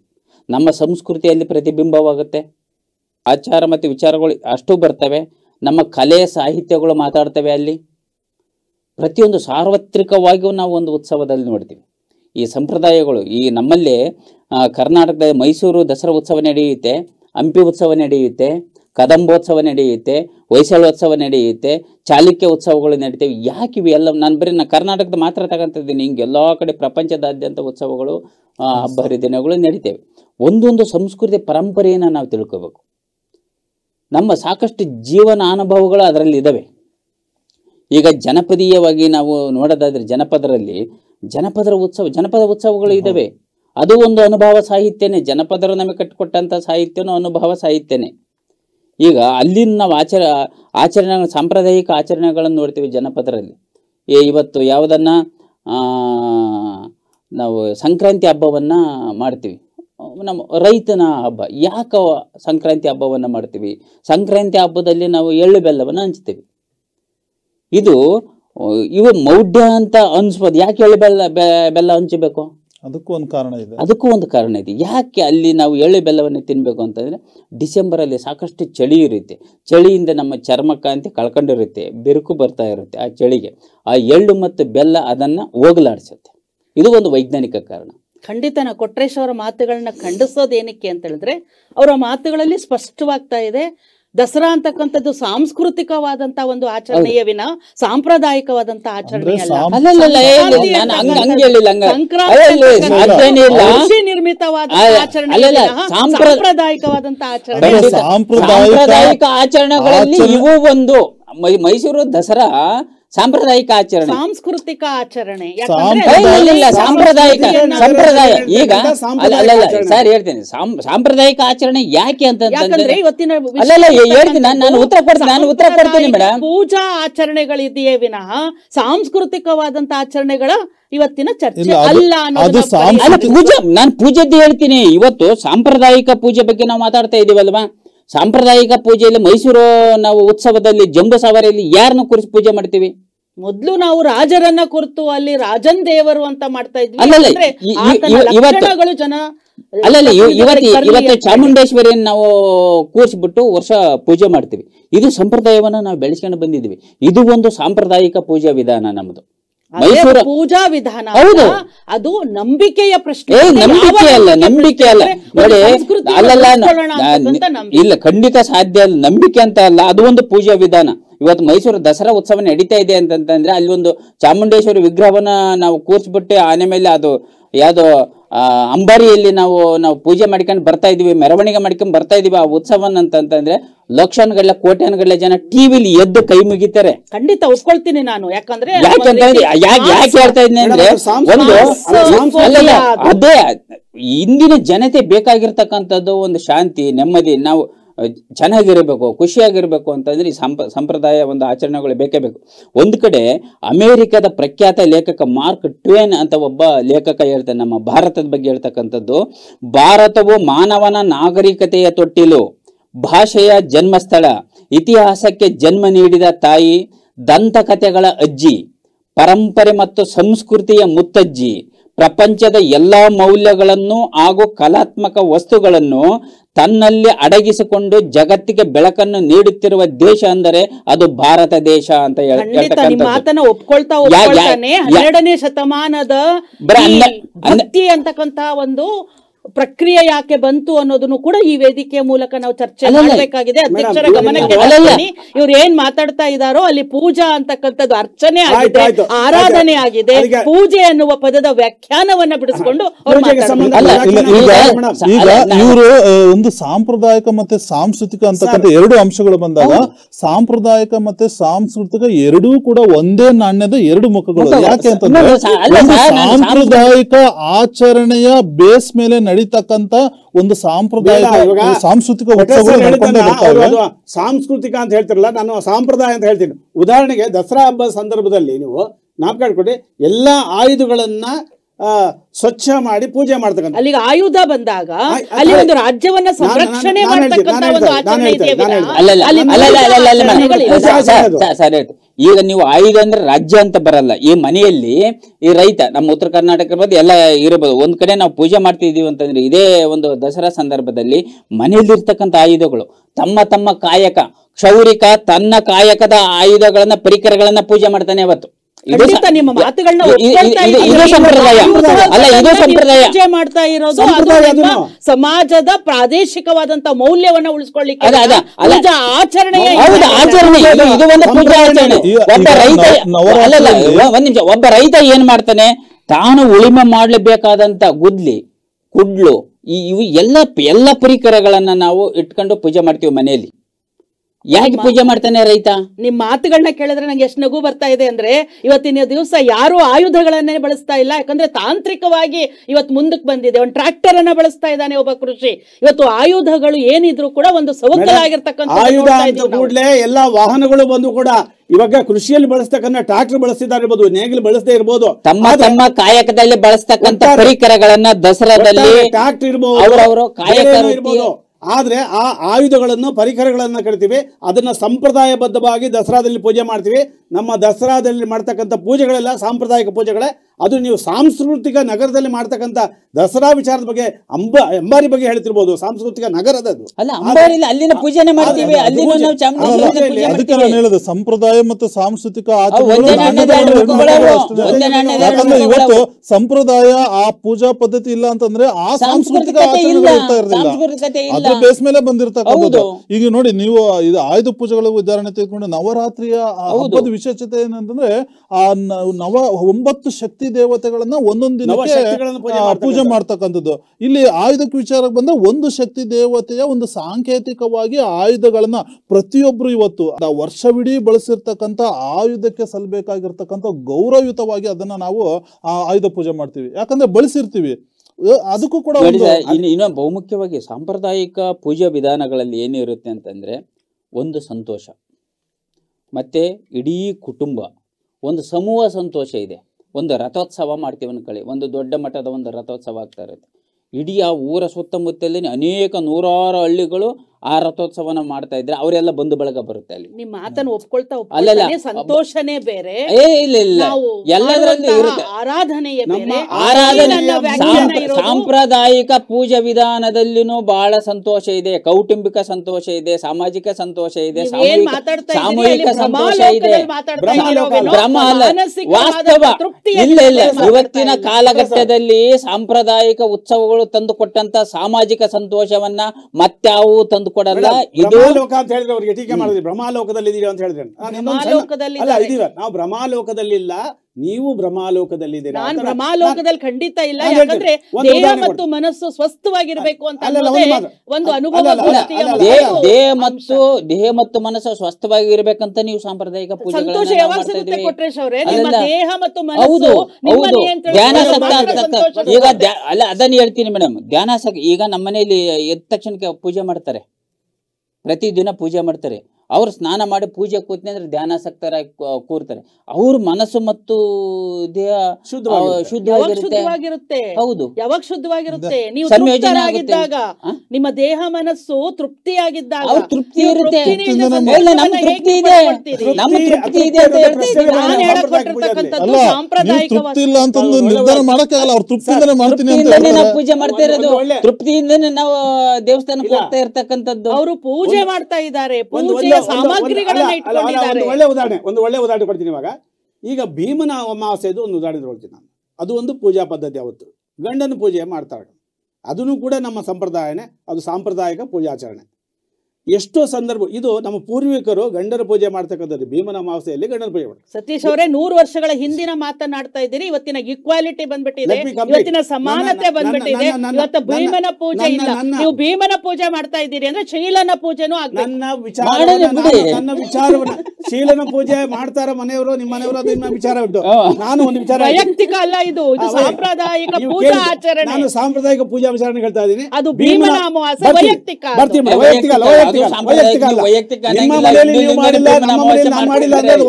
ನಮ್ಮ ಸಂಸ್ಕೃತಿಯಲ್ಲಿ ಪ್ರತಿಬಿಂಬವಾಗುತ್ತೆ ಆಚಾರ ಮತ್ತು ವಿಚಾರಗಳು ಅಷ್ಟು ಬರ್ತವೆ ನಮ್ಮ ಕಲೆ ಸಾಹಿತ್ಯಗಳು ಮಾತಾಡ್ತವೆ ಅಲ್ಲಿ ಪ್ರತಿಯೊಂದು ಸಾರ್ವತ್ರಿಕವಾಗಿಯೂ ನಾವು ಒಂದು ಉತ್ಸವದಲ್ಲಿ ನೋಡ್ತೀವಿ ಈ ಸಂಪ್ರದಾಯಗಳು ಈ ನಮ್ಮಲ್ಲಿ ಕರ್ನಾಟಕದ ಮೈಸೂರು ದಸರಾ ಉತ್ಸವ ನಡೆಯುತ್ತೆ ಹಂಪಿ ಉತ್ಸವ ನಡೆಯುತ್ತೆ ಕದಂಬೋತ್ಸವ ನಡೆಯುತ್ತೆ ಹೊಯ್ಸಳೋತ್ಸವ ನಡೆಯುತ್ತೆ ಚಾಲುಕ್ಯ ಉತ್ಸವಗಳು ನಡೀತೇವೆ ಯಾಕೆ ಎಲ್ಲ ನಾನು ಬರೀ ನಾನು ಕರ್ನಾಟಕದ ಮಾತ್ರ ತಗೊಂತಿದ್ದೀನಿ ಹಿಂಗೆ ಎಲ್ಲ ಕಡೆ ಪ್ರಪಂಚದಾದ್ಯಂತ ಉತ್ಸವಗಳು ಹಬ್ಬ ಹರಿದಿನಗಳು ನಡೀತೇವೆ ಒಂದೊಂದು ಸಂಸ್ಕೃತಿ ಪರಂಪರೆಯನ್ನು ನಾವು ತಿಳ್ಕೋಬೇಕು ನಮ್ಮ ಸಾಕಷ್ಟು ಜೀವನ ಅನುಭವಗಳು ಅದರಲ್ಲಿ ಇದ್ದಾವೆ ಈಗ ಜನಪದೀಯವಾಗಿ ನಾವು ನೋಡೋದಾದ್ರೆ ಜನಪದರಲ್ಲಿ ಜನಪದರ ಉತ್ಸವ ಜನಪದ ಉತ್ಸವಗಳು ಇದ್ದಾವೆ ಅದು ಒಂದು ಅನುಭವ ಸಾಹಿತ್ಯನೇ ಜನಪದರು ನಮಗೆ ಕಟ್ಟಿಕೊಟ್ಟಂಥ ಸಾಹಿತ್ಯನೂ ಅನುಭವ ಸಾಹಿತ್ಯನೇ ಈಗ ಅಲ್ಲಿನ ನಾವು ಆಚರ ಆಚರಣೆ ಸಾಂಪ್ರದಾಯಿಕ ಆಚರಣೆಗಳನ್ನು ನೋಡ್ತೀವಿ ಜನಪದರಲ್ಲಿ ಏ ಇವತ್ತು ಯಾವುದನ್ನು ನಾವು ಸಂಕ್ರಾಂತಿ ಹಬ್ಬವನ್ನು ಮಾಡ್ತೀವಿ ನಮ್ಮ ರೈತನ ಹಬ್ಬ ಯಾಕೆ ಸಂಕ್ರಾಂತಿ ಹಬ್ಬವನ್ನು ಮಾಡ್ತೀವಿ ಸಂಕ್ರಾಂತಿ ಹಬ್ಬದಲ್ಲಿ ನಾವು ಎಳ್ಳು ಬೆಲ್ಲವನ್ನು ಹಂಚ್ತೀವಿ ಇದು ಇವು ಮೌಢ್ಯ ಅಂತ ಅನಿಸ್ಬೋದು ಯಾಕೆ ಎಳ್ಳು ಬೆಲ್ಲ ಬೆಲ್ಲ ಹಂಚಬೇಕು ಅದಕ್ಕೂ ಒಂದು ಕಾರಣ ಇದೆ ಅದಕ್ಕೂ ಒಂದು ಕಾರಣ ಇದೆ ಯಾಕೆ ಅಲ್ಲಿ ನಾವು ಎಳ್ಳೆ ಬೆಲ್ಲವನ್ನು ತಿನ್ನಬೇಕು ಅಂತಂದರೆ ಡಿಸೆಂಬರಲ್ಲಿ ಸಾಕಷ್ಟು ಚಳಿ ಇರುತ್ತೆ ಚಳಿಯಿಂದ ನಮ್ಮ ಚರ್ಮಕಾಂತಿ ಕಳ್ಕೊಂಡಿರುತ್ತೆ ಬಿರುಕು ಬರ್ತಾ ಇರುತ್ತೆ ಆ ಚಳಿಗೆ ಆ ಎಳ್ಳು ಮತ್ತು ಬೆಲ್ಲ ಅದನ್ನು ಹೋಗಲಾಡಿಸುತ್ತೆ ಇದು ಒಂದು ವೈಜ್ಞಾನಿಕ ಕಾರಣ ಖಂಡಿತ ನಾವು ಕೊಟ್ರೇಶ್ ಅವರ ಮಾತುಗಳನ್ನ ಖಂಡಿಸೋದೇನಕ್ಕೆ ಅಂತ ಹೇಳಿದ್ರೆ ಅವರ ಮಾತುಗಳಲ್ಲಿ ಸ್ಪಷ್ಟವಾಗ್ತಾ ಇದೆ ದಸರಾ ಅಂತಕ್ಕಂಥದ್ದು ಸಾಂಸ್ಕೃತಿಕವಾದಂತ ಒಂದು ಆಚರಣೆಯ ವಿನ ಸಾಂಪ್ರದಾಯಿಕವಾದಂತ ಆಚರಣೆ ಸಂಕ್ರಾಂತಿ ನಿರ್ಮಿತವಾದ ಆಚರಣೆ ಸಾಂಪ್ರದಾಯಿಕವಾದಂತ ಆಚರಣೆ ಸಾಂಪ್ರದಾಯಿಕ ಆಚರಣೆಗಳಲ್ಲಿ ಇವು ಒಂದು ಮೈಸೂರು ದಸರಾ ಸಾಂಪ್ರದಾಯಿಕ ಆಚರಣೆ ಸಾಂಸ್ಕೃತಿಕ ಆಚರಣೆ ಸಾಂಪ್ರದಾಯಿಕ ಸಂಪ್ರದಾಯ ಈಗ ಸರ್ ಹೇಳ್ತೇನೆ ಸಾಂಪ್ರದಾಯಿಕ ಆಚರಣೆ ಯಾಕೆ ಅಂತ ಇವತ್ತಿನ ಹೇಳ್ತೀನಿ ನಾನು ಉತ್ತರ ಕೊಡ್ತೀನಿ ನಾನು ಉತ್ತರ ಕೊಡ್ತೀನಿ ಮೇಡಮ್ ಪೂಜಾ ಆಚರಣೆಗಳಿದೆಯೇ ವಿನಃ ಸಾಂಸ್ಕೃತಿಕವಾದಂತ ಆಚರಣೆಗಳ ಇವತ್ತಿನ ಚರ್ಚೆ ಅಲ್ಲ ಪೂಜೆ ನಾನು ಪೂಜೆದ್ದು ಹೇಳ್ತೀನಿ ಇವತ್ತು ಸಾಂಪ್ರದಾಯಿಕ ಪೂಜೆ ಬಗ್ಗೆ ನಾವು ಮಾತಾಡ್ತಾ ಇದೀವಲ್ವಾ ಸಾಂಪ್ರದಾಯಿಕ ಪೂಜೆಯಲ್ಲಿ ಮೈಸೂರು ನಾವು ಉತ್ಸವದಲ್ಲಿ ಜಂಬು ಸವಾರಿಯಲ್ಲಿ ಯಾರನ್ನು ಕೂರಿಸಿ ಪೂಜೆ ಮಾಡ್ತೀವಿ ಮೊದ್ಲು ನಾವು ರಾಜರನ್ನ ಕುರಿತು ಅಲ್ಲಿ ರಾಜನ್ ದೇವರು ಅಂತ ಮಾಡ್ತಾ ಇದ್ವಿ ಜನ ಅಲ್ಲ ಇವತ್ತು ಇವತ್ತು ನಾವು ಕೂರಿಸ್ಬಿಟ್ಟು ವರ್ಷ ಪೂಜೆ ಮಾಡ್ತೀವಿ ಇದು ಸಂಪ್ರದಾಯವನ್ನ ನಾವು ಬೆಳೆಸ್ಕೊಂಡು ಬಂದಿದ್ವಿ ಇದು ಒಂದು ಸಾಂಪ್ರದಾಯಿಕ ಪೂಜಾ ವಿಧಾನ ನಮ್ಮದು ಪೂಜಾ ವಿಧಾನ ಹೌದು ಅದು ನಂಬಿಕೆಯ ಪ್ರಶ್ನೆ ನಂಬಿಕೆ ಅಲ್ಲ ನಂಬಿಕೆ ಅಲ್ಲ ಇಲ್ಲ ಖಂಡಿತ ಸಾಧ್ಯ ಅಲ್ಲ ನಂಬಿಕೆ ಅಂತ ಅಲ್ಲ ಅದು ಒಂದು ಪೂಜಾ ವಿಧಾನ ಇವತ್ತು ಮೈಸೂರು ದಸರಾ ಉತ್ಸವ ನಡೀತಾ ಇದೆ ಅಂತಂದ್ರೆ ಅಲ್ಲಿ ಒಂದು ಚಾಮುಂಡೇಶ್ವರಿ ವಿಗ್ರಹವನ್ನ ನಾವು ಕೂರ್ಸ್ಬಿಟ್ಟು ಆನೆ ಮೇಲೆ ಅದು ಯಾವ್ದೋ ಅಂಬಾರಿಯಲ್ಲಿ ನಾವು ನಾವು ಪೂಜೆ ಮಾಡ್ಕೊಂಡು ಬರ್ತಾ ಇದೀವಿ ಮೆರವಣಿಗೆ ಮಾಡ್ಕೊಂಡು ಬರ್ತಾ ಇದೀವಿ ಆ ಉತ್ಸವ ಅಂತಂದ್ರೆ ಲಕ್ಷಾನ್ಗಳ ಕೋಟ್ಯಾನ್ಗಳ ಜನ ಟಿವಿಲಿ ಎದ್ದು ಕೈ ಮುಗಿತಾರೆ ಖಂಡಿತ ಉಸ್ಕೊಳ್ತೀನಿ ನಾನು ಯಾಕಂದ್ರೆ ಯಾಕೆ ಯಾಕೆ ಹೇಳ್ತಾ ಇದ್ದೀನಿ ಅಂದ್ರೆ ಒಂದು ಅದೇ ಇಂದಿನ ಜನತೆ ಬೇಕಾಗಿರ್ತಕ್ಕಂಥದ್ದು ಒಂದು ಶಾಂತಿ ನೆಮ್ಮದಿ ನಾವು ಚೆನ್ನಾಗಿರಬೇಕು ಖುಷಿಯಾಗಿರಬೇಕು ಅಂತಂದರೆ ಈ ಸಂಪ ಸಂಪ್ರದಾಯ ಒಂದು ಆಚರಣೆಗಳು ಬೇಕೇ ಬೇಕು ಒಂದು ಕಡೆ ಅಮೇರಿಕದ ಪ್ರಖ್ಯಾತ ಲೇಖಕ ಮಾರ್ಕ್ ಟ್ವೇನ್ ಅಂತ ಒಬ್ಬ ಲೇಖಕ ಹೇಳ್ತಾನೆ ನಮ್ಮ ಭಾರತದ ಬಗ್ಗೆ ಹೇಳ್ತಕ್ಕಂಥದ್ದು ಭಾರತವು ಮಾನವನ ನಾಗರಿಕತೆಯ ತೊಟ್ಟಿಲು ಭಾಷೆಯ ಜನ್ಮಸ್ಥಳ ಇತಿಹಾಸಕ್ಕೆ ಜನ್ಮ ನೀಡಿದ ತಾಯಿ ದಂತಕಥೆಗಳ ಅಜ್ಜಿ ಪರಂಪರೆ ಮತ್ತು ಸಂಸ್ಕೃತಿಯ ಮುತ್ತಜ್ಜಿ ಪ್ರಪಂಚದ ಎಲ್ಲಾ ಮೌಲ್ಯಗಳನ್ನು ಹಾಗೂ ಕಲಾತ್ಮಕ ವಸ್ತುಗಳನ್ನು ತನ್ನಲ್ಲಿ ಅಡಗಿಸಿಕೊಂಡು ಜಗತ್ತಿಗೆ ಬೆಳಕನ್ನು ನೀಡುತ್ತಿರುವ ದೇಶ ಅಂದರೆ ಅದು ಭಾರತ ದೇಶ ಅಂತ ಮಾತನ್ನು ಒಪ್ಕೊಳ್ತಾ ಶತಮಾನದ ಒಂದು ಪ್ರಕ್ರಿಯೆ ಯಾಕೆ ಬಂತು ಅನ್ನೋದನ್ನು ಕೂಡ ಈ ವೇದಿಕೆಯ ಮೂಲಕ ನಾವು ಚರ್ಚೆ ಮಾಡಬೇಕಾಗಿದೆ ಅಧ್ಯಕ್ಷರ ಗಮನಕ್ಕೆ ಇವ್ರು ಏನ್ ಮಾತಾಡ್ತಾ ಇದಾರೋ ಅಲ್ಲಿ ಪೂಜಾ ಅಂತಕ್ಕಂಥದ್ದು ಅರ್ಚನೆ ಆಗಿದೆ ಆರಾಧನೆ ಆಗಿದೆ ಪೂಜೆ ಅನ್ನುವ ಪದದ ವ್ಯಾಖ್ಯಾನವನ್ನ ಬಿಡಿಸಿಕೊಂಡು ಇವರು ಒಂದು ಸಾಂಪ್ರದಾಯಿಕ ಮತ್ತೆ ಸಾಂಸ್ಕೃತಿಕ ಅಂತಕ್ಕಂಥ ಎರಡು ಅಂಶಗಳು ಬಂದಾಗ ಸಾಂಪ್ರದಾಯಿಕ ಮತ್ತೆ ಸಾಂಸ್ಕೃತಿಕ ಎರಡೂ ಕೂಡ ಒಂದೇ ನಾಣ್ಯದ ಎರಡು ಮುಖಗಳು ಯಾಕೆ ಅಂತಂದ್ರೆ ಸಾಂಪ್ರದಾಯಿಕ ಆಚರಣೆಯ ಬೇಸ್ ಮೇಲೆ ನಡೀತಕ್ಕಂತ ಒಂದು ಸಾಂಪ್ರದಾಯಿಕ ಸಾಂಸ್ಕೃತಿಕ ಸಾಂಸ್ಕೃತಿಕ ಅಂತ ಹೇಳ್ತಿರಲ್ಲ ನಾನು ಸಾಂಪ್ರದಾಯ ಅಂತ ಹೇಳ್ತೀನಿ ಉದಾಹರಣೆಗೆ ದಸರಾ ಹಬ್ಬದ ಸಂದರ್ಭದಲ್ಲಿ ನೀವು ನಾಮ್ ಕೊಡಿ ಎಲ್ಲಾ ಆಯುಧಗಳನ್ನ ಸ್ವಚ್ಛ ಮಾಡಿ ಪೂಜೆ ಮಾಡ್ತಕ್ಕಂಥ ಅಲ್ಲಿಗೆ ಆಯುಧ ಬಂದಾಗ ಅಲ್ಲಿ ಒಂದು ರಾಜ್ಯವನ್ನ ಸಂರಕ್ಷಣೆ ಮಾಡ್ತಕ್ಕಂಥ ಒಂದು ಆಚರಣೆ ಇದೆ ಈಗ ನೀವು ಆಯುಧ ಅಂದ್ರೆ ರಾಜ್ಯ ಅಂತ ಬರಲ್ಲ ಈ ಮನೆಯಲ್ಲಿ ಈ ರೈತ ನಮ್ಮ ಉತ್ತರ ಕರ್ನಾಟಕ ಇರ್ಬೋದು ಎಲ್ಲ ಇರಬಹುದು ಒಂದ್ ಕಡೆ ನಾವು ಪೂಜೆ ಮಾಡ್ತಿದೀವಿ ಅಂತಂದ್ರೆ ಇದೇ ಒಂದು ದಸರಾ ಸಂದರ್ಭದಲ್ಲಿ ಮನೆಯಲ್ಲಿ ಇರ್ತಕ್ಕಂಥ ಆಯುಧಗಳು ತಮ್ಮ ತಮ್ಮ ಕಾಯಕ ಕ್ಷೌರಿಕ ತನ್ನ ಕಾಯಕದ ಆಯುಧಗಳನ್ನ ಪರಿಕರಗಳನ್ನ ಪೂಜೆ ಮಾಡ್ತಾನೆ ಅವತ್ತು ನಿಮ್ಮ ಮಾಡ್ತಾ ಇರೋದು ಸಮಾಜದ ಪ್ರಾದೇಶಿಕವಾದಂತ ಮೌಲ್ಯವನ್ನ ಉಳಿಸ್ಕೊಳ್ಳಿ ಆಚರಣೆ ಒಬ್ಬ ರೈತ ಒಬ್ಬ ರೈತ ಏನ್ ಮಾಡ್ತಾನೆ ತಾನು ಉಳಿಮೆ ಮಾಡಲೇಬೇಕಾದಂತ ಗುದ್ಲಿ ಕುಡ್ಲು ಇವು ಎಲ್ಲ ಎಲ್ಲ ಪರಿಕರಗಳನ್ನ ನಾವು ಇಟ್ಕೊಂಡು ಪೂಜೆ ಮಾಡ್ತೀವಿ ಮನೆಯಲ್ಲಿ ಯಾಕೆ ಪೂಜೆ ಮಾಡ್ತಾನೆ ರೈತ ನಿಮ್ ಮಾತುಗಳನ್ನ ಕೇಳಿದ್ರೆ ನಂಗೆ ಎಷ್ಟು ನಗು ಬರ್ತಾ ಇದೆ ಅಂದ್ರೆ ಇವತ್ತಿನ ದಿವಸ ಯಾರು ಆಯುಧಗಳನ್ನೇ ಬಳಸ್ತಾ ಇಲ್ಲ ಯಾಕಂದ್ರೆ ತಾಂತ್ರಿಕವಾಗಿ ಇವತ್ ಮುಂದಕ್ಕೆ ಬಂದಿದೆ ಒಂದು ಟ್ರಾಕ್ಟರ್ ಅನ್ನ ಬಳಸ್ತಾ ಇದ್ದಾನೆ ಒಬ್ಬ ಕೃಷಿ ಇವತ್ತು ಆಯುಧಗಳು ಏನಿದ್ರು ಕೂಡ ಒಂದು ಸವಕಲಾಗಿರ್ತಕ್ಕಂಥ ಆಯುಧ ಕೂಡಲೇ ಎಲ್ಲಾ ವಾಹನಗಳು ಬಂದು ಕೂಡ ಇವಾಗ ಕೃಷಿಯಲ್ಲಿ ಬಳಸ್ತಕ್ಕಂಥ ಟ್ರಾಕ್ಟರ್ ಬಳಸ್ತಿದ್ದಾರೆ ಇರ್ಬೋದು ನೇಗಿಲು ಬಳಸದೇ ಇರ್ಬೋದು ತಮ್ಮ ತಮ್ಮ ಕಾಯಕದಲ್ಲಿ ಬಳಸ್ತಕ್ಕಂಥ ಪರಿಕರಗಳನ್ನ ದಸರಾದಲ್ಲಿ ಟ್ರಾಕ್ಟರ್ ಇರ್ಬೋದು ಕಾಯಕ ಇರ್ಬೋದು ಆದರೆ ಆ ಆಯುಧಗಳನ್ನು ಪರಿಕರಗಳನ್ನು ಕರಿತೀವಿ ಅದನ್ನು ಸಂಪ್ರದಾಯಬದ್ಧವಾಗಿ ದಸರಾದಲ್ಲಿ ಪೂಜೆ ಮಾಡ್ತೀವಿ ನಮ್ಮ ದಸರಾದಲ್ಲಿ ಮಾಡ್ತಕ್ಕಂಥ ಪೂಜೆಗಳೆಲ್ಲ ಸಾಂಪ್ರದಾಯಿಕ ಪೂಜೆಗಳೇ ಅದು ನೀವು ಸಾಂಸ್ಕೃತಿಕ ನಗರದಲ್ಲಿ ಮಾಡ್ತಕ್ಕಂಥ ದಸರಾ ವಿಚಾರದ ಬಗ್ಗೆ ಅಂಬ ಅಂಬಾರಿ ಬಗ್ಗೆ ಹೇಳ್ತಿರ್ಬೋದು ಸಾಂಸ್ಕೃತಿಕ ನಗರದ ಅಲ್ಲಿನ ಸಂಪ್ರದಾಯ ಮತ್ತು ಸಾಂಸ್ಕೃತಿಕ ಇವತ್ತು ಸಂಪ್ರದಾಯ ಆ ಪೂಜಾ ಪದ್ಧತಿ ಇಲ್ಲ ಅಂತಂದ್ರೆ ಆ ಸಾಂಸ್ಕೃತಿಕ ಆಚರಣೆ ಬೇಸ್ ಮೇಲೆ ಬಂದಿರ್ತಕ್ಕಂಥದ್ದು ಈಗ ನೋಡಿ ನೀವು ಇದು ಆಯುಧ ಪೂಜೆಗಳ ಉದಾಹರಣೆ ತೆಗೆದುಕೊಂಡು ನವರಾತ್ರಿಯ ವಿಶೇಷತೆ ಏನಂತಂದ್ರೆ ಆ ನವ ಒಂಬತ್ತು ಶಕ್ತಿ ಶಕ್ತಿ ದೇವತೆಗಳನ್ನ ಒಂದೊಂದು ದಿನಕ್ಕೆ ಪೂಜೆ ಮಾಡ್ತಕ್ಕಂಥದ್ದು ಇಲ್ಲಿ ಆಯುಧಕ್ಕೆ ವಿಚಾರಕ್ಕೆ ಬಂದ ಒಂದು ಶಕ್ತಿ ದೇವತೆಯ ಒಂದು ಸಾಂಕೇತಿಕವಾಗಿ ಆಯುಧಗಳನ್ನ ಪ್ರತಿಯೊಬ್ರು ಇವತ್ತು ವರ್ಷವಿಡೀ ಬಳಸಿರ್ತಕ್ಕಂಥ ಆಯುಧಕ್ಕೆ ಸಲ್ಬೇಕಾಗಿರ್ತಕ್ಕಂಥ ಗೌರವಯುತವಾಗಿ ಅದನ್ನ ನಾವು ಆಯುಧ ಪೂಜೆ ಮಾಡ್ತೀವಿ ಯಾಕಂದ್ರೆ ಬಳಸಿರ್ತೀವಿ ಅದಕ್ಕೂ ಕೂಡ ಇನ್ನೊಂದು ಬಹುಮುಖ್ಯವಾಗಿ ಸಾಂಪ್ರದಾಯಿಕ ಪೂಜಾ ವಿಧಾನಗಳಲ್ಲಿ ಏನಿರುತ್ತೆ ಅಂತಂದ್ರೆ ಒಂದು ಸಂತೋಷ ಮತ್ತೆ ಇಡೀ ಕುಟುಂಬ ಒಂದು ಸಮೂಹ ಸಂತೋಷ ಇದೆ ಒಂದು ರಥೋತ್ಸವ ಮಾಡ್ತೀವಿ ಕಳಿ ಒಂದು ದೊಡ್ಡ ಮಟ್ಟದ ಒಂದು ರಥೋತ್ಸವ ಆಗ್ತಾ ಇರುತ್ತೆ ಇಡೀ ಆ ಊರ ಸುತ್ತಮುತ್ತಲಿನ ಅನೇಕ ನೂರಾರು ಹಳ್ಳಿಗಳು ಆ ರಥೋತ್ಸವನ ಮಾಡ್ತಾ ಇದ್ರೆ ಅವರೆಲ್ಲ ಬಂದು ಬಳಗ ಬರುತ್ತೆ ಅಲ್ಲಿ ನಿಮ್ಮ ಮಾತನ್ನು ಒಪ್ಕೊಳ್ತಾ ಸಂತೋಷನೇ ಬೇರೆ ಏ ಇಲ್ಲ ಇಲ್ಲ ಎಲ್ಲದರಲ್ಲೂ ಇರುತ್ತೆ ಆರಾಧನೆ ನಮ್ಮ ಆರಾಧನೆ ಸಾಂಪ್ರದಾಯಿಕ ಪೂಜೆ ವಿಧಾನದಲ್ಲಿನೂ ಬಹಳ ಸಂತೋಷ ಇದೆ ಕೌಟುಂಬಿಕ ಸಂತೋಷ ಇದೆ ಸಾಮಾಜಿಕ ಸಂತೋಷ ಇದೆ ಸಾಮೂಹಿಕ ಸಂತೋಷ ಇದೆ ವಾಸ್ತವ ಇಲ್ಲ ಇಲ್ಲ ಇವತ್ತಿನ ಕಾಲಘಟ್ಟದಲ್ಲಿ ಸಾಂಪ್ರದಾಯಿಕ ಉತ್ಸವಗಳು ತಂದುಕೊಟ್ಟಂತ ಸಾಮಾಜಿಕ ಸಂತೋಷವನ್ನ ಮತ್ತಾವು ತಂದು ಕೊಡಲ್ಲ ಇದು ಲೋಕ ಅಂತ ಹೇಳಿದ್ರೆ ಅವ್ರಿಗೆ ಟೀಕೆ ಮಾಡಿದ್ರಿ ಬ್ರಹ್ಮಾಲೋಕದಲ್ಲಿ ಇದೀವಿ ಅಂತ ಹೇಳಿದ್ರೆ ಅಲ್ಲ ಇದೀವ ನಾವು ಬ್ರಹ್ಮಾಲೋಕದಲ್ಲಿ ಇಲ್ಲ ನೀವು ಭ್ರಮಾಲೋಕದಲ್ಲಿ ನಾನು ಭ್ರಮಾಲೋಕದಲ್ಲಿ ಖಂಡಿತ ಇಲ್ಲ ಯಾಕಂದ್ರೆ ದೇಹ ಮತ್ತು ಮನಸ್ಸು ಸ್ವಸ್ಥವಾಗಿರ್ಬೇಕು ಅಂತ ಒಂದು ಅನುಭವ ದೇಹ ಮತ್ತು ದೇಹ ಮತ್ತು ಮನಸ್ಸು ಸ್ವಸ್ಥವಾಗಿ ನೀವು ಸಾಂಪ್ರದಾಯಿಕ ದೇಹ ಮತ್ತು ಮನಸ್ಸು ಈಗ ಅಲ್ಲ ಅದನ್ನ ಹೇಳ್ತೀನಿ ಮೇಡಮ್ ಧ್ಯಾನ ಈಗ ನಮ್ಮನೇಲಿ ಎದ್ದ ತಕ್ಷಣಕ್ಕೆ ಪೂಜೆ ಮಾಡ್ತಾರೆ ಪ್ರತಿದಿನ ಪೂಜೆ ಮಾಡ್ತಾರೆ ಅವರು ಸ್ನಾನ ಮಾಡಿ ಪೂಜೆ ಕೂತ್ನೆ ಅಂದ್ರೆ ಧ್ಯಾನಾಸಕ್ತರಾಗಿ ಕೂರ್ತಾರೆ ಅವ್ರ ಮನಸ್ಸು ಮತ್ತು ದೇಹ ಶುದ್ಧವಾಗಿರುತ್ತೆ ಹೌದು ಯಾವಾಗ ಶುದ್ಧವಾಗಿರುತ್ತೆ ನೀವು ನಿಮ್ಮ ದೇಹ ಮನಸ್ಸು ತೃಪ್ತಿ ಇರುತ್ತೆ ಇದೆ ಪೂಜೆ ಮಾಡ್ತಾ ಇರೋದು ತೃಪ್ತಿಯಿಂದನೇ ನಾವು ದೇವಸ್ಥಾನಕ್ಕೆ ಹೋಗ್ತಾ ಇರ್ತಕ್ಕಂಥದ್ದು ಅವರು ಪೂಜೆ ಮಾಡ್ತಾ ಇದ್ದಾರೆ ಒಂದು ಒಳ್ಳೆ ಉದಾಹರಣೆ ಒಂದು ಒಳ್ಳೆ ಉದಾಹರಣೆ ಕೊಡ್ತೀನಿ ಇವಾಗ ಈಗ ಭೀಮನ ಇದು ಒಂದು ಉದಾಹರಣೆ ಕೊಡ್ತೀನಿ ನಾನು ಅದು ಒಂದು ಪೂಜಾ ಪದ್ಧತಿ ಅವತ್ತು ಗಂಡನ ಪೂಜೆ ಮಾಡ್ತಾರೆ ಅದನ್ನು ಕೂಡ ನಮ್ಮ ಸಂಪ್ರದಾಯನೇ ಅದು ಸಾಂಪ್ರದಾಯಿಕ ಪೂಜಾಚರಣೆ ಎಷ್ಟೋ ಸಂದರ್ಭ ಇದು ನಮ್ಮ ಪೂರ್ವಿಕರು ಗಂಡರ ಪೂಜೆ ಮಾಡ್ತಕ್ಕಂಥದ್ದು ಭೀಮನ ಅಮಾವಾಸ್ಯೆಯಲ್ಲಿ ಗಂಡರ ಪೂಜೆ ಮಾಡಿ ಸತೀಶ್ ಅವರೇ ನೂರು ವರ್ಷಗಳ ಹಿಂದಿನ ಮಾತನಾಡ್ತಾ ಇದ್ದೀರಿ ಇವತ್ತಿನ ಈಕ್ವಾಲಿಟಿ ಬಂದ್ಬಿಟ್ಟಿದೆ ಇವತ್ತಿನ ಸಮಾನತೆ ಬಂದ್ಬಿಟ್ಟಿದೆ ಇವತ್ತು ಭೀಮನ ಪೂಜೆ ಇಲ್ಲ ನೀವು ಭೀಮನ ಪೂಜೆ ಮಾಡ್ತಾ ಇದ್ದೀರಿ ಅಂದ್ರೆ ಶೀಲನ ಪೂಜೆನೂ ನನ್ನ ವಿಚಾರ ನನ್ನ ವಿಚಾರ ಶೀಲನ ಪೂಜೆ ಮಾಡ್ತಾರ ಮನೆಯವರು ನಿಮ್ಮ ಮನೆಯವರು ಅದನ್ನ ವಿಚಾರ ಬಿಟ್ಟು ನಾನು ಒಂದು ವಿಚಾರ ವೈಯಕ್ತಿಕ ಅಲ್ಲ ಇದು ಇದು ಸಾಂಪ್ರದಾಯಿಕ ಪೂಜಾ ಆಚರಣೆ ನಾನು ಸಾಂಪ್ರದಾಯಿಕ ಪೂಜಾ ವಿಚಾರಣೆ ಹೇಳ್ತಾ ಇದ್ದೀನಿ ಅದು ಭೀಮನ ವೈಯಕ್ತಿಕ ಬರ್ತೀನಿ ವೈಯಕ್ತಿಕ ಅಲ್ಲ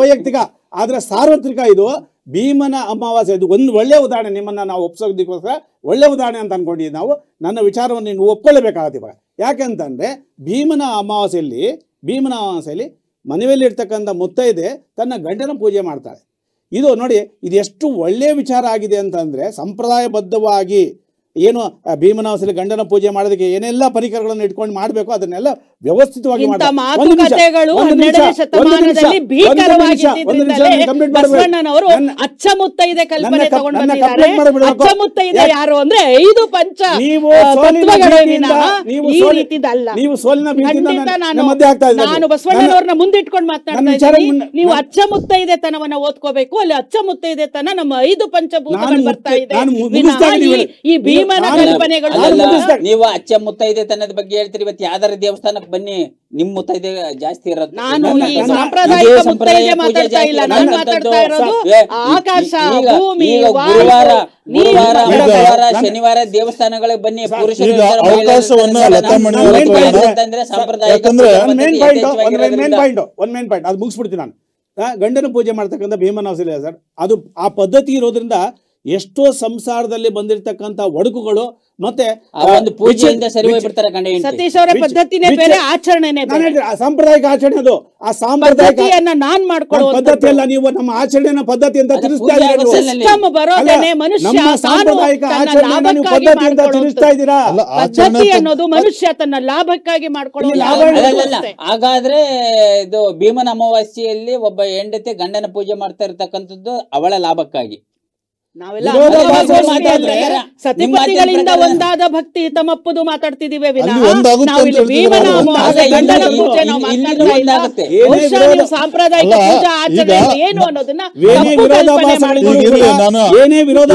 ವೈಯಕ್ತಿಕ ಆದ್ರೆ ಸಾರ್ವತ್ರಿಕ ಇದು ಭೀಮನ ಅಮಾವಾಸ್ಯೆ ಇದು ಒಂದು ಒಳ್ಳೆ ಉದಾಹರಣೆ ನಿಮ್ಮನ್ನ ನಾವು ಒಪ್ಸೋದಕ್ಕೋಸ್ಕರ ಒಳ್ಳೆ ಉದಾಹರಣೆ ಅಂತ ಅನ್ಕೊಂಡಿದ್ದೀವಿ ನಾವು ನನ್ನ ವಿಚಾರವನ್ನು ನೀವು ಒಪ್ಕೊಳ್ಳಬೇಕಾಗತ್ತೆ ಇವಾಗ ಯಾಕೆಂತಂದ್ರೆ ಭೀಮನ ಅಮಾವಾಸ್ಯೆಯಲ್ಲಿ ಭೀಮನ ಅಮಾವಾಸ್ಯೆಯಲ್ಲಿ ಮನೆಯಲ್ಲಿ ಇರ್ತಕ್ಕಂಥ ಮುತ್ತೈದೆ ತನ್ನ ಗಂಡನ ಪೂಜೆ ಮಾಡ್ತಾಳೆ ಇದು ನೋಡಿ ಇದು ಎಷ್ಟು ಒಳ್ಳೆಯ ವಿಚಾರ ಆಗಿದೆ ಅಂತಂದರೆ ಸಂಪ್ರದಾಯಬದ್ಧವಾಗಿ ಏನು ಭೀಮನಾವಸಲಿ ಗಂಡನ ಪೂಜೆ ಮಾಡೋದಕ್ಕೆ ಏನೆಲ್ಲ ಪರಿಕರಗಳನ್ನು ಇಟ್ಕೊಂಡು ಮಾಡಬೇಕು ಅದನ್ನೆಲ್ಲ ವ್ಯವಸ್ಥಿತವಾಗಿ ನೀವು ಸೋಲಿನ ನಾನು ಮುಂದಿಟ್ಕೊಂಡು ಮಾತನಾಡ್ತಾ ನೀವು ಅಚ್ಚಮುತ್ತ ಇದೆ ತನವನ್ನ ಓದ್ಕೋಬೇಕು ಅಲ್ಲಿ ಅಚ್ಚಮುತ್ತ ಇದೆ ತನ ನಮ್ಮ ಐದು ಪಂಚಭೂತಗಳು ಬರ್ತಾ ಇದೆ ಈ ನೀವು ಅಚ್ಚ ಮುತ್ತೈದೆ ತನ್ನದ ಬಗ್ಗೆ ಹೇಳ್ತೀರಿ ಇವತ್ತು ಯಾವ್ದಾರ ದೇವಸ್ಥಾನಕ್ಕೆ ಬನ್ನಿ ನಿಮ್ ಮುತ್ತೈದೆ ಜಾಸ್ತಿ ಇರೋದು ಭೂಮಿ ಶನಿವಾರ ದೇವಸ್ಥಾನಗಳಿಗೆ ಬನ್ನಿ ಪುರುಷರು ಮುಗಿಸ್ಬಿಡ್ತೀನಿ ನಾನು ಗಂಡನ ಪೂಜೆ ಮಾಡ್ತಕ್ಕಂಥ ಭೀಮನ ಸರ್ ಅದು ಆ ಪದ್ಧತಿ ಇರೋದ್ರಿಂದ ಎಷ್ಟೋ ಸಂಸಾರದಲ್ಲಿ ಬಂದಿರತಕ್ಕಂತ ಒಡಕುಗಳು ಮತ್ತೆ ಸತೀಶ್ ಅವರ ಪದ್ಧತಿನೇ ಬೇರೆ ಸಾಂಪ್ರದಾಯಿಕ ಆಚರಣೆ ಅದು ಆ ಸಾಂಪ್ರದಾಯಿಕ ನಾನ್ ಮಾಡ್ಕೊಳ್ಳೋ ನೀವು ನಮ್ಮ ಆಚರಣೆನ ಪದ್ಧತಿ ಅಂತ ತಿಳಿಸ್ತಾ ಮನುಷ್ಯ ಸಾಂಪ್ರದಾಯಿಕ ಆಚರಣೆ ಪದ್ಧತಿ ಅಂತ ತಿಳಿಸ್ತಾ ಇದ್ದೀರಾ ಅನ್ನೋದು ಮನುಷ್ಯ ತನ್ನ ಲಾಭಕ್ಕಾಗಿ ಮಾಡ್ಕೊಳ್ಳೋ ಹಾಗಾದ್ರೆ ಇದು ಭೀಮನ ಅಮಾವಾಸ್ಯೆಯಲ್ಲಿ ಒಬ್ಬ ಹೆಂಡತಿ ಗಂಡನ ಪೂಜೆ ಮಾಡ್ತಾ ಇರ್ತಕ್ಕಂಥದ್ದು ಅವಳ ಲಾಭಕ್ಕಾಗಿ ಸತಿಪತಿಗಳಿಂದ ಒಂದಾದ ಭಕ್ತಿ ತಮ್ಮಪ್ಪದು ಮಾತಾಡ್ತಿದೀವಿ ಸಾಂಪ್ರದಾಯಿಕ ಪೂಜಾ ಆಚರಣೆ ಏನು ಅನ್ನೋದನ್ನ ಏನೇ ವಿರೋಧ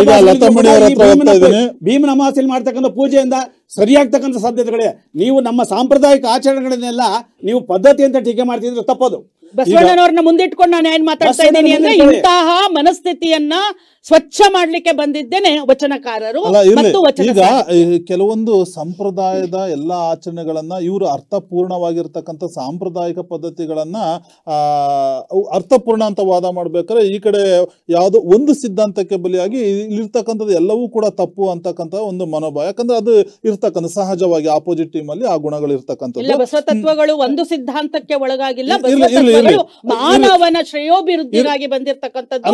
ಭೀಮನ ಮಾಡ್ತಕ್ಕಂಥ ಪೂಜೆಯಿಂದ ಸರಿಯಾಗ್ತಕ್ಕಂಥ ಸಾಧ್ಯತೆಗಳೇ ನೀವು ನಮ್ಮ ಸಾಂಪ್ರದಾಯಿಕ ಆಚರಣೆಗಳನ್ನೆಲ್ಲ ನೀವು ಪದ್ಧತಿ ಅಂತ ಟೀಕೆ ಮಾಡ್ತಿದ್ರೆ ತಪ್ಪದು ಬಸವಣ್ಣನವ್ರನ್ನ ಮುಂದಿಟ್ಕೊಂಡು ನಾನು ಏನ್ ಮಾತಾಡ್ತಾ ಇದ್ದೀನಿ ಅಂದ್ರೆ ಇಂತಹ ಮನಸ್ಥಿತಿಯನ್ನ ಸ್ವಚ್ಛ ಮಾಡ್ಲಿಕ್ಕೆ ಬಂದಿದ್ದೇನೆ ವಚನಕಾರರು ಈಗ ಕೆಲವೊಂದು ಸಂಪ್ರದಾಯದ ಎಲ್ಲಾ ಆಚರಣೆಗಳನ್ನ ಇವರು ಅರ್ಥಪೂರ್ಣವಾಗಿರ್ತಕ್ಕಂಥ ಸಾಂಪ್ರದಾಯಿಕ ಪದ್ಧತಿಗಳನ್ನ ಅರ್ಥಪೂರ್ಣ ಅಂತ ವಾದ ಮಾಡ್ಬೇಕಾದ್ರೆ ಈ ಕಡೆ ಯಾವ್ದೋ ಒಂದು ಸಿದ್ಧಾಂತಕ್ಕೆ ಬಲಿಯಾಗಿ ಇಲ್ಲಿರ್ತಕ್ಕಂಥದ್ದು ಎಲ್ಲವೂ ಕೂಡ ತಪ್ಪು ಅಂತಕ್ಕಂಥ ಒಂದು ಮನೋಭಾವ ಯಾಕಂದ್ರೆ ಅದು ಇರ್ತಕ್ಕಂಥ ಸಹಜವಾಗಿ ಆಪೋಸಿಟ್ ಟೀಮ್ ಅಲ್ಲಿ ಆ ಗುಣಗಳು ಇರ್ತಕ್ಕಂಥ ಬಸವ ತತ್ವಗಳು ಒಂದು ಸಿದ್ಧಾಂತಕ್ಕೆ ಒಳಗಾಗಿಲ್ಲ ಮಾನವನ ಶ್ರೇಯೋಭಿವೃದ್ಧಿಗಾಗಿ ಬಂದಿರತಕ್ಕಂಥದ್ದು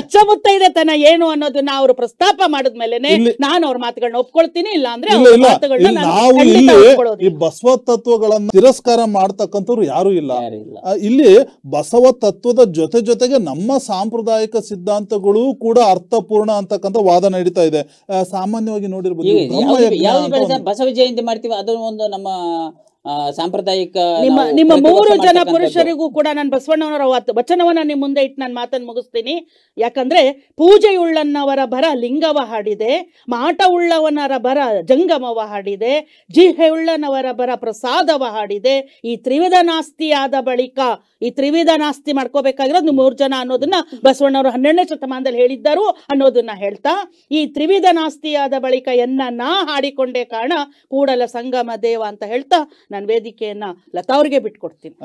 ಅಚ್ಚಮುತ್ತ ಇದೆ ತನ ಏನು ಅನ್ನೋದನ್ನ ಅವರು ಪ್ರಸ್ತಾಪ ಮಾಡಿದ್ಮೇಲೆ ನಾನು ಅವ್ರ ಮಾತುಗಳನ್ನ ಒಪ್ಕೊಳ್ತೀನಿ ಇಲ್ಲ ಅಂದ್ರೆ ನಾವು ಇಲ್ಲಿ ಈ ಬಸವ ತತ್ವಗಳನ್ನ ತಿರಸ್ಕಾರ ಮಾಡ್ತಕ್ಕಂಥವ್ರು ಯಾರು ಇಲ್ಲ ಇಲ್ಲಿ ಬಸವ ತತ್ವದ ಜೊತೆ ಜೊತೆಗೆ ನಮ್ಮ ಸಾಂಪ್ರದಾಯಿಕ ಸಿದ್ಧಾಂತಗಳು ಕೂಡ ಅರ್ಥಪೂರ್ಣ ಅಂತಕ್ಕಂಥ ವಾದ ನಡೀತಾ ಇದೆ ಸಾಮಾನ್ಯವಾಗಿ ನೋಡಿರ್ಬೋದು ಬಸವ ಜಯಂತಿ ಮಾಡ್ತೀವಿ ಅದನ್ನು ಒಂದು ನಮ್ಮ ಸಾಂಪ್ರದಾಯಿಕ ನಿಮ್ಮ ನಿಮ್ಮ ಮೂರು ಜನ ಪುರುಷರಿಗೂ ಕೂಡ ನಾನು ಬಸವಣ್ಣನವರ ವಚನವನ್ನ ನಿಮ್ಮ ಮುಂದೆ ಇಟ್ಟು ನಾನು ಮಾತನ್ನು ಮುಗಿಸ್ತೀನಿ ಯಾಕಂದ್ರೆ ಪೂಜೆಯುಳ್ಳನ್ನವರ ಬರ ಲಿಂಗವ ಹಾಡಿದೆ ಮಾಟ ಉಳ್ಳವನರ ಬರ ಜಂಗಮವ ಹಾಡಿದೆ ಜಿಹೆಯುಳ್ಳನವರ ಬರ ಪ್ರಸಾದವ ಹಾಡಿದೆ ಈ ತ್ರಿವಿಧ ನಾಸ್ತಿ ಬಳಿಕ ಈ ತ್ರಿವಿಧ ನಾಸ್ತಿ ಮಾಡ್ಕೋಬೇಕಾಗಿರೋದು ಮೂರು ಜನ ಅನ್ನೋದನ್ನ ಬಸವಣ್ಣವರು ಹನ್ನೆರಡನೇ ಶತಮಾನದಲ್ಲಿ ಹೇಳಿದ್ದರು ಅನ್ನೋದನ್ನ ಹೇಳ್ತಾ ಈ ತ್ರಿವಿಧ ನಾಸ್ತಿ ಬಳಿಕ ಎನ್ನ ನಾ ಹಾಡಿಕೊಂಡೇ ಕಾರಣ ಕೂಡಲ ಸಂಗಮ ದೇವ ಅಂತ ಹೇಳ್ತಾ ನಾನು ವೇದಿಕೆಯನ್ನು ಲತಾ ಅವ್ರಿಗೆ ಬಿಟ್ಕೊಡ್ತೀನಿ